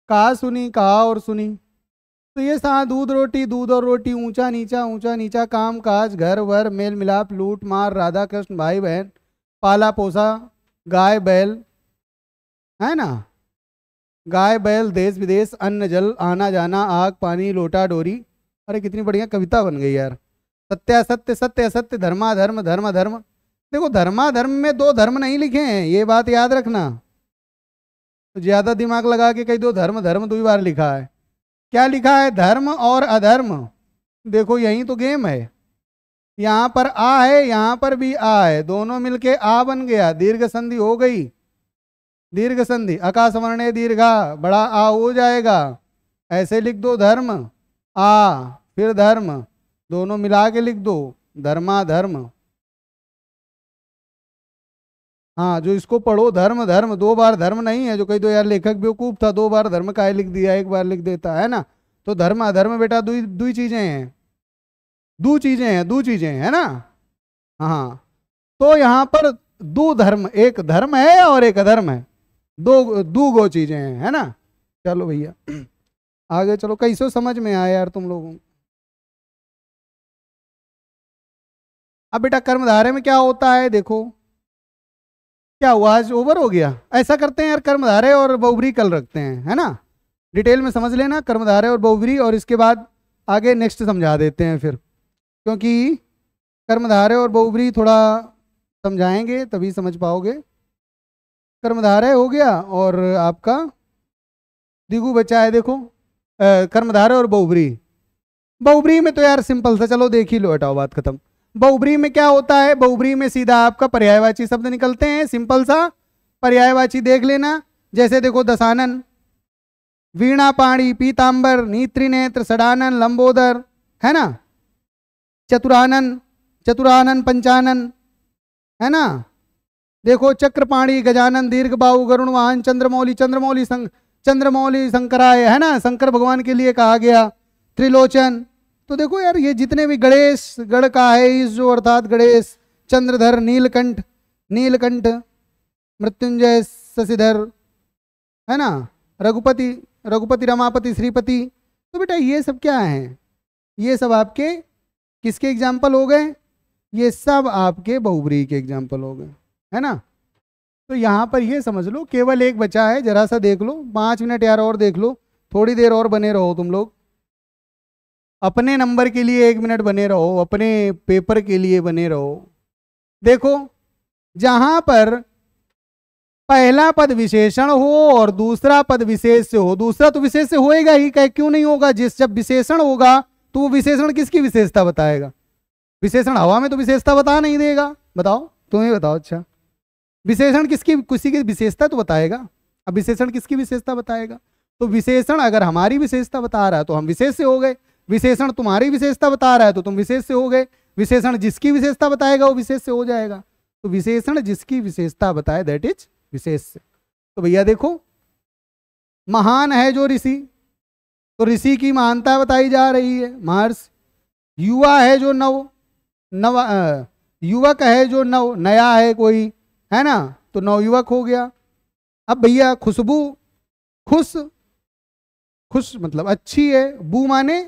कहा सुनी कहा और सुनी तो ये सा दूध रोटी दूध और रोटी ऊंचा नीचा ऊंचा नीचा काम काज घर वर मेल मिलाप लूट मार राधा कृष्ण भाई बहन पाला पोसा गाय बैल है ना गाय बैल देश विदेश अन्न जल आना जाना आग पानी लोटा डोरी अरे कितनी बढ़िया कविता बन गई यार सत्य सत्य असत्य धर्मा धर्म धर्म धर्म देखो धर्मा धर्म में दो धर्म नहीं लिखे हैं ये बात याद रखना तो ज़्यादा दिमाग लगा के कई दो धर्म धर्म दो बार लिखा है क्या लिखा है धर्म और अधर्म देखो यही तो गेम है यहाँ पर आ है यहाँ पर भी आ है दोनों मिलके आ बन गया दीर्घ संधि हो गई दीर्घ संधि वर्ण दीर्घा बड़ा आ हो जाएगा ऐसे लिख दो धर्म आ फिर धर्म दोनों मिला के लिख दो धर्मा धर्म हाँ जो इसको पढ़ो धर्म धर्म दो बार धर्म नहीं है जो कही दो यार लेखक बेवकूफ था दो बार धर्म का लिख दिया एक बार लिख देता है ना तो धर्म अधर्म बेटा दो दो चीजें हैं दो चीजें हैं दो चीजें हैं ना हाँ, हाँ तो यहाँ पर दो धर्म एक धर्म है और एक अधर्म है दो दो गो चीज़ें हैं है ना चलो भैया आगे चलो कैसे समझ में आया यार तुम लोगों अब बेटा कर्मधारे में क्या होता है देखो क्या हुआ आज ओवर हो गया ऐसा करते हैं यार कर्मधारे और बहुबरी कल रखते हैं है ना डिटेल में समझ लेना कर्मधारे और बहुबरी और इसके बाद आगे नेक्स्ट समझा देते हैं फिर क्योंकि कर्मधारे और बहुबरी थोड़ा समझाएंगे तभी समझ पाओगे कर्मधारय हो गया और आपका दिगु बचा है देखो कर्मधारय और बहुबरी बहुबरी में तो यार सिंपल सा चलो देख ही लो हटाओ बात खत्म बहुबरी में क्या होता है बहुबरी में सीधा आपका पर्यायवाची शब्द निकलते हैं सिंपल सा पर्यायवाची देख लेना जैसे देखो दसानन वीणा पाणी पीताम्बर नेत्र सडानन लंबोदर है ना चतुरानन चतुरानन पंचानन है ना देखो चक्रपाणी गजानन दीर्घ बाहु गरुण वाहन चंद्रमौली चंद्रमौली संग चंद्रमौली शंकराय है ना शंकर भगवान के लिए कहा गया त्रिलोचन तो देखो यार ये जितने भी गणेश गढ़ का है इस जो अर्थात गणेश चंद्रधर नीलकंठ नीलकंठ मृत्युंजय शशिधर है ना रघुपति रघुपति रमापति श्रीपति तो बेटा ये सब क्या है ये सब आपके किसके एग्जाम्पल हो गए ये सब आपके बहुबरी के एग्जाम्पल हो गए है ना तो यहाँ पर ये समझ लो केवल एक बचा है जरा सा देख लो पाँच मिनट यार और देख लो थोड़ी देर और बने रहो तुम लोग अपने नंबर के लिए एक मिनट बने रहो अपने पेपर के लिए बने रहो देखो जहाँ पर पहला पद विशेषण हो और दूसरा पद विशेष से हो दूसरा तो विशेष से होएगा ही कह क्यों नहीं होगा जिस जब विशेषण होगा तो वो विशेषण किसकी विशेषता बताएगा विशेषण हवा में तो विशेषता बता नहीं देगा बताओ तुम ही बताओ अच्छा विशेषण किसकी किसी की विशेषता तो बताएगा अब विशेषण किसकी विशेषता बताएगा तो विशेषण अगर हमारी विशेषता बता रहा है तो हम विशेष से हो गए विशेषण तुम्हारी विशेषता बता रहा है तो तुम विशेष से हो गए विशेषण जिसकी विशेषता बताएगा वो विशेष से हो जाएगा तो विशेषण जिसकी विशेषता बताए दैट इज विशेष से तो भैया देखो महान है जो ऋषि तो ऋषि की महानता बताई जा रही है मार्स युवा है जो नव नव युवक है जो नव नया है कोई है ना तो नवयुवक हो गया अब भैया खुशबू खुश खुश मतलब अच्छी है बू माने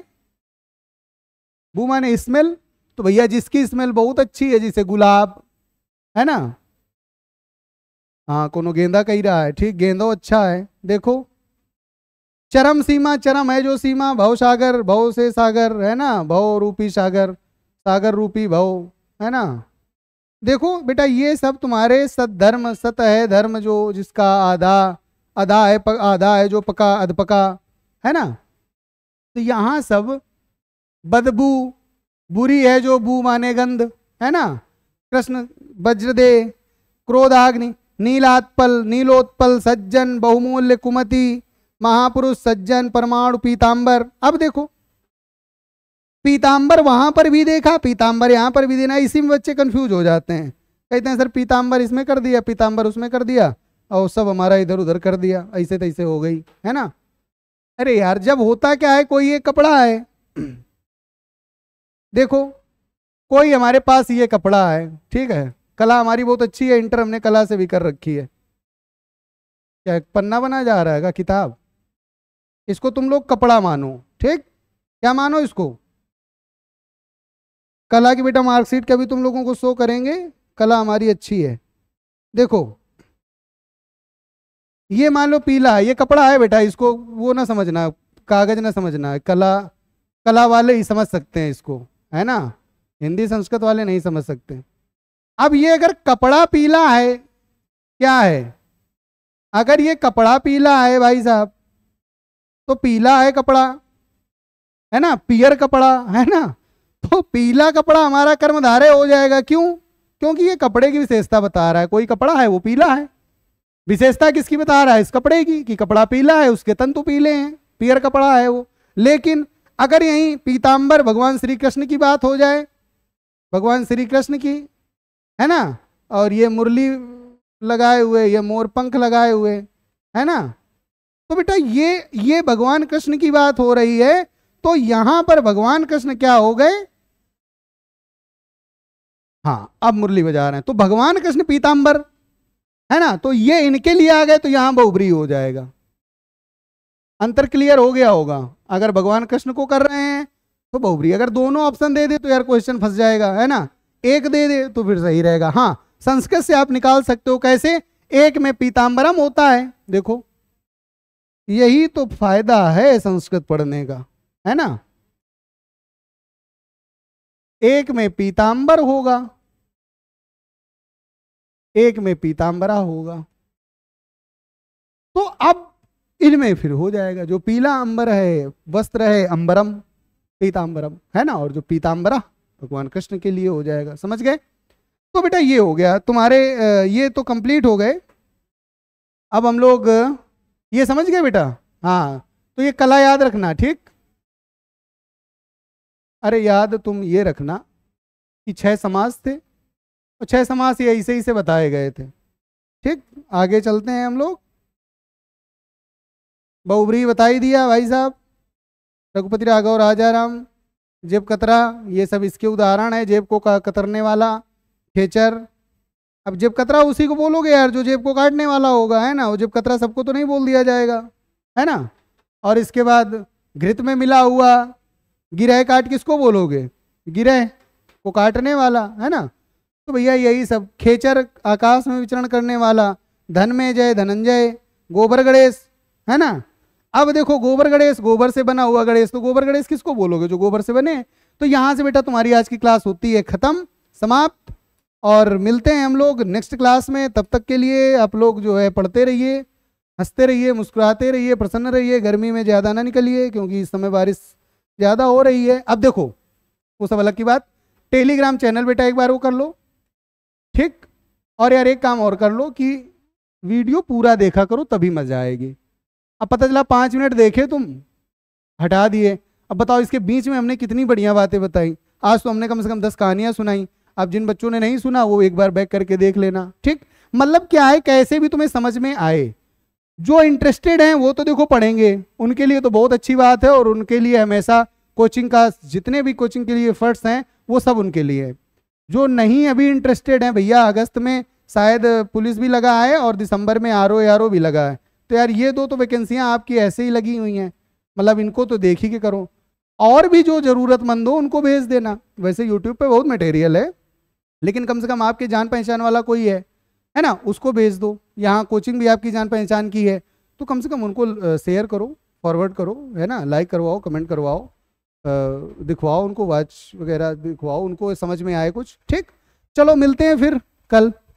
बू माने स्मेल तो भैया जिसकी स्मेल बहुत अच्छी है जैसे गुलाब है ना हाँ कोनो गेंदा कही रहा है ठीक गेंदो अच्छा है देखो चरम सीमा चरम है जो सीमा भव सागर भव से सागर है ना भव रूपी सागर सागर रूपी भव है ना देखो बेटा ये सब तुम्हारे धर्म सत है धर्म जो जिसका आधा आधा है आधा है जो पका अधपका है ना तो यहाँ सब बदबू बुरी है जो बू माने गंध है ना कृष्ण वज्रदे क्रोधाग्नि नीलात्पल नीलोत्पल सज्जन बहुमूल्य कुमति महापुरुष सज्जन परमाणु पीताम्बर अब देखो पीताम्बर वहां पर भी देखा पीताम्बर यहां पर भी देना इसी में बच्चे कंफ्यूज हो जाते हैं कहते हैं सर पीताम्बर इसमें कर दिया पीताम्बर उसमें कर दिया और सब हमारा इधर उधर कर दिया ऐसे तैसे हो गई है ना अरे यार जब होता क्या है कोई ये कपड़ा है देखो कोई हमारे पास ये कपड़ा है ठीक है कला हमारी बहुत अच्छी है इंटर हमने कला से भी कर रखी है क्या पन्ना बना जा रहा है किताब इसको तुम लोग कपड़ा मानो ठीक क्या मानो इसको कला की बेटा मार्कशीट कभी तुम लोगों को शो करेंगे कला हमारी अच्छी है देखो ये मान लो पीला है ये कपड़ा है बेटा इसको वो ना समझना कागज ना समझना है कला कला वाले ही समझ सकते हैं इसको है ना हिंदी संस्कृत वाले नहीं समझ सकते अब ये अगर कपड़ा पीला है क्या है अगर ये कपड़ा पीला है भाई साहब तो पीला है कपड़ा है ना पियर कपड़ा है ना तो पीला कपड़ा हमारा कर्मधारय हो जाएगा क्यों क्योंकि ये कपड़े की विशेषता बता रहा है कोई कपड़ा है वो पीला है विशेषता किसकी बता रहा है इस कपड़े की कि कपड़ा पीला है उसके तंतु पीले हैं पियर कपड़ा है वो लेकिन अगर यही पीताम्बर भगवान श्री कृष्ण की बात हो जाए भगवान श्री कृष्ण की है ना और ये मुरली लगाए हुए ये मोर पंख लगाए हुए है ना तो बेटा ये ये भगवान कृष्ण की बात हो रही है तो यहां पर भगवान कृष्ण क्या हो गए हाँ अब मुरली बजा रहे हैं तो भगवान कृष्ण पीताम्बर है ना तो ये इनके लिए आ गए तो यहां बहुबरी हो जाएगा अंतर क्लियर हो गया होगा अगर भगवान कृष्ण को कर रहे हैं तो बहुबरी अगर दोनों ऑप्शन दे दे तो यार क्वेश्चन फंस जाएगा है ना एक दे दे तो फिर सही रहेगा हाँ संस्कृत से आप निकाल सकते हो कैसे एक में पीताम्बरम होता है देखो यही तो फायदा है संस्कृत पढ़ने का है ना एक में पीतांबर होगा एक में पीतांबरा होगा तो अब इनमें फिर हो जाएगा जो पीला अंबर है वस्त्र है अंबरम पीतांबरम है ना और जो पीतांबरा भगवान कृष्ण के लिए हो जाएगा समझ गए तो बेटा ये हो गया तुम्हारे ये तो कंप्लीट हो गए अब हम लोग ये समझ गए बेटा हाँ तो ये कला याद रखना ठीक अरे याद तुम ये रखना कि छह समाज थे और छह समाज ये ऐसे ही से बताए गए थे ठीक आगे चलते हैं हम लोग बहुबरी बताई दिया भाई साहब रघुपति राघव राजा राम जेब कतरा ये सब इसके उदाहरण है जेब को कतरने वाला खेचर अब जेब कतरा उसी को बोलोगे यार जो जेब को काटने वाला होगा है ना वो जेब कतरा सबको तो नहीं बोल दिया जाएगा है ना और इसके बाद घृत में मिला हुआ गिरह काट किसको बोलोगे गिरह को काटने वाला है ना तो भैया यही सब खेचर आकाश में विचरण करने वाला धन में जय धनंजय गोबर गणेश है ना अब देखो गोबर गणेश गोबर से बना हुआ गणेश तो गोबर गणेश किसको बोलोगे जो गोबर से बने तो यहाँ से बेटा तुम्हारी आज की क्लास होती है ख़त्म समाप्त और मिलते हैं हम लोग नेक्स्ट क्लास में तब तक के लिए आप लोग जो है पढ़ते रहिए हंसते रहिए मुस्कुराते रहिए प्रसन्न रहिए गर्मी में ज़्यादा ना निकलिए क्योंकि इस समय बारिश ज़्यादा हो रही है अब देखो वो सब अलग की बात टेलीग्राम चैनल बेटा एक बार वो कर लो ठीक और यार एक काम और कर लो कि वीडियो पूरा देखा करो तभी मज़ा आएगी अब पता चला पांच मिनट देखे तुम हटा दिए अब बताओ इसके बीच में हमने कितनी बढ़िया बातें बताई आज तो हमने कम से कम दस कहानियां सुनाई अब जिन बच्चों ने नहीं सुना वो एक बार बैक करके देख लेना ठीक मतलब क्या है कैसे भी तुम्हें समझ में आए जो इंटरेस्टेड हैं वो तो देखो पढ़ेंगे उनके लिए तो बहुत अच्छी बात है और उनके लिए हमेशा कोचिंग का जितने भी कोचिंग के लिए एफर्ट्स हैं वो सब उनके लिए है जो नहीं अभी इंटरेस्टेड हैं भैया अगस्त में शायद पुलिस भी लगा है और दिसंबर में आर ओ आर ओ भी लगा है तो यार ये दो तो वैकेंसियाँ आपकी ऐसे ही लगी हुई हैं मतलब इनको तो देख ही के करो और भी जो ज़रूरतमंद हो उनको भेज देना वैसे यूट्यूब पर बहुत मटेरियल है लेकिन कम से कम आपके जान पहचान वाला कोई है है ना उसको भेज दो यहाँ कोचिंग भी आपकी जान पहचान की है तो कम से कम उनको शेयर करो फॉरवर्ड करो है ना लाइक करवाओ कमेंट करवाओ दिखवाओ उनको वॉच वगैरह दिखवाओ उनको समझ में आए कुछ ठीक चलो मिलते हैं फिर कल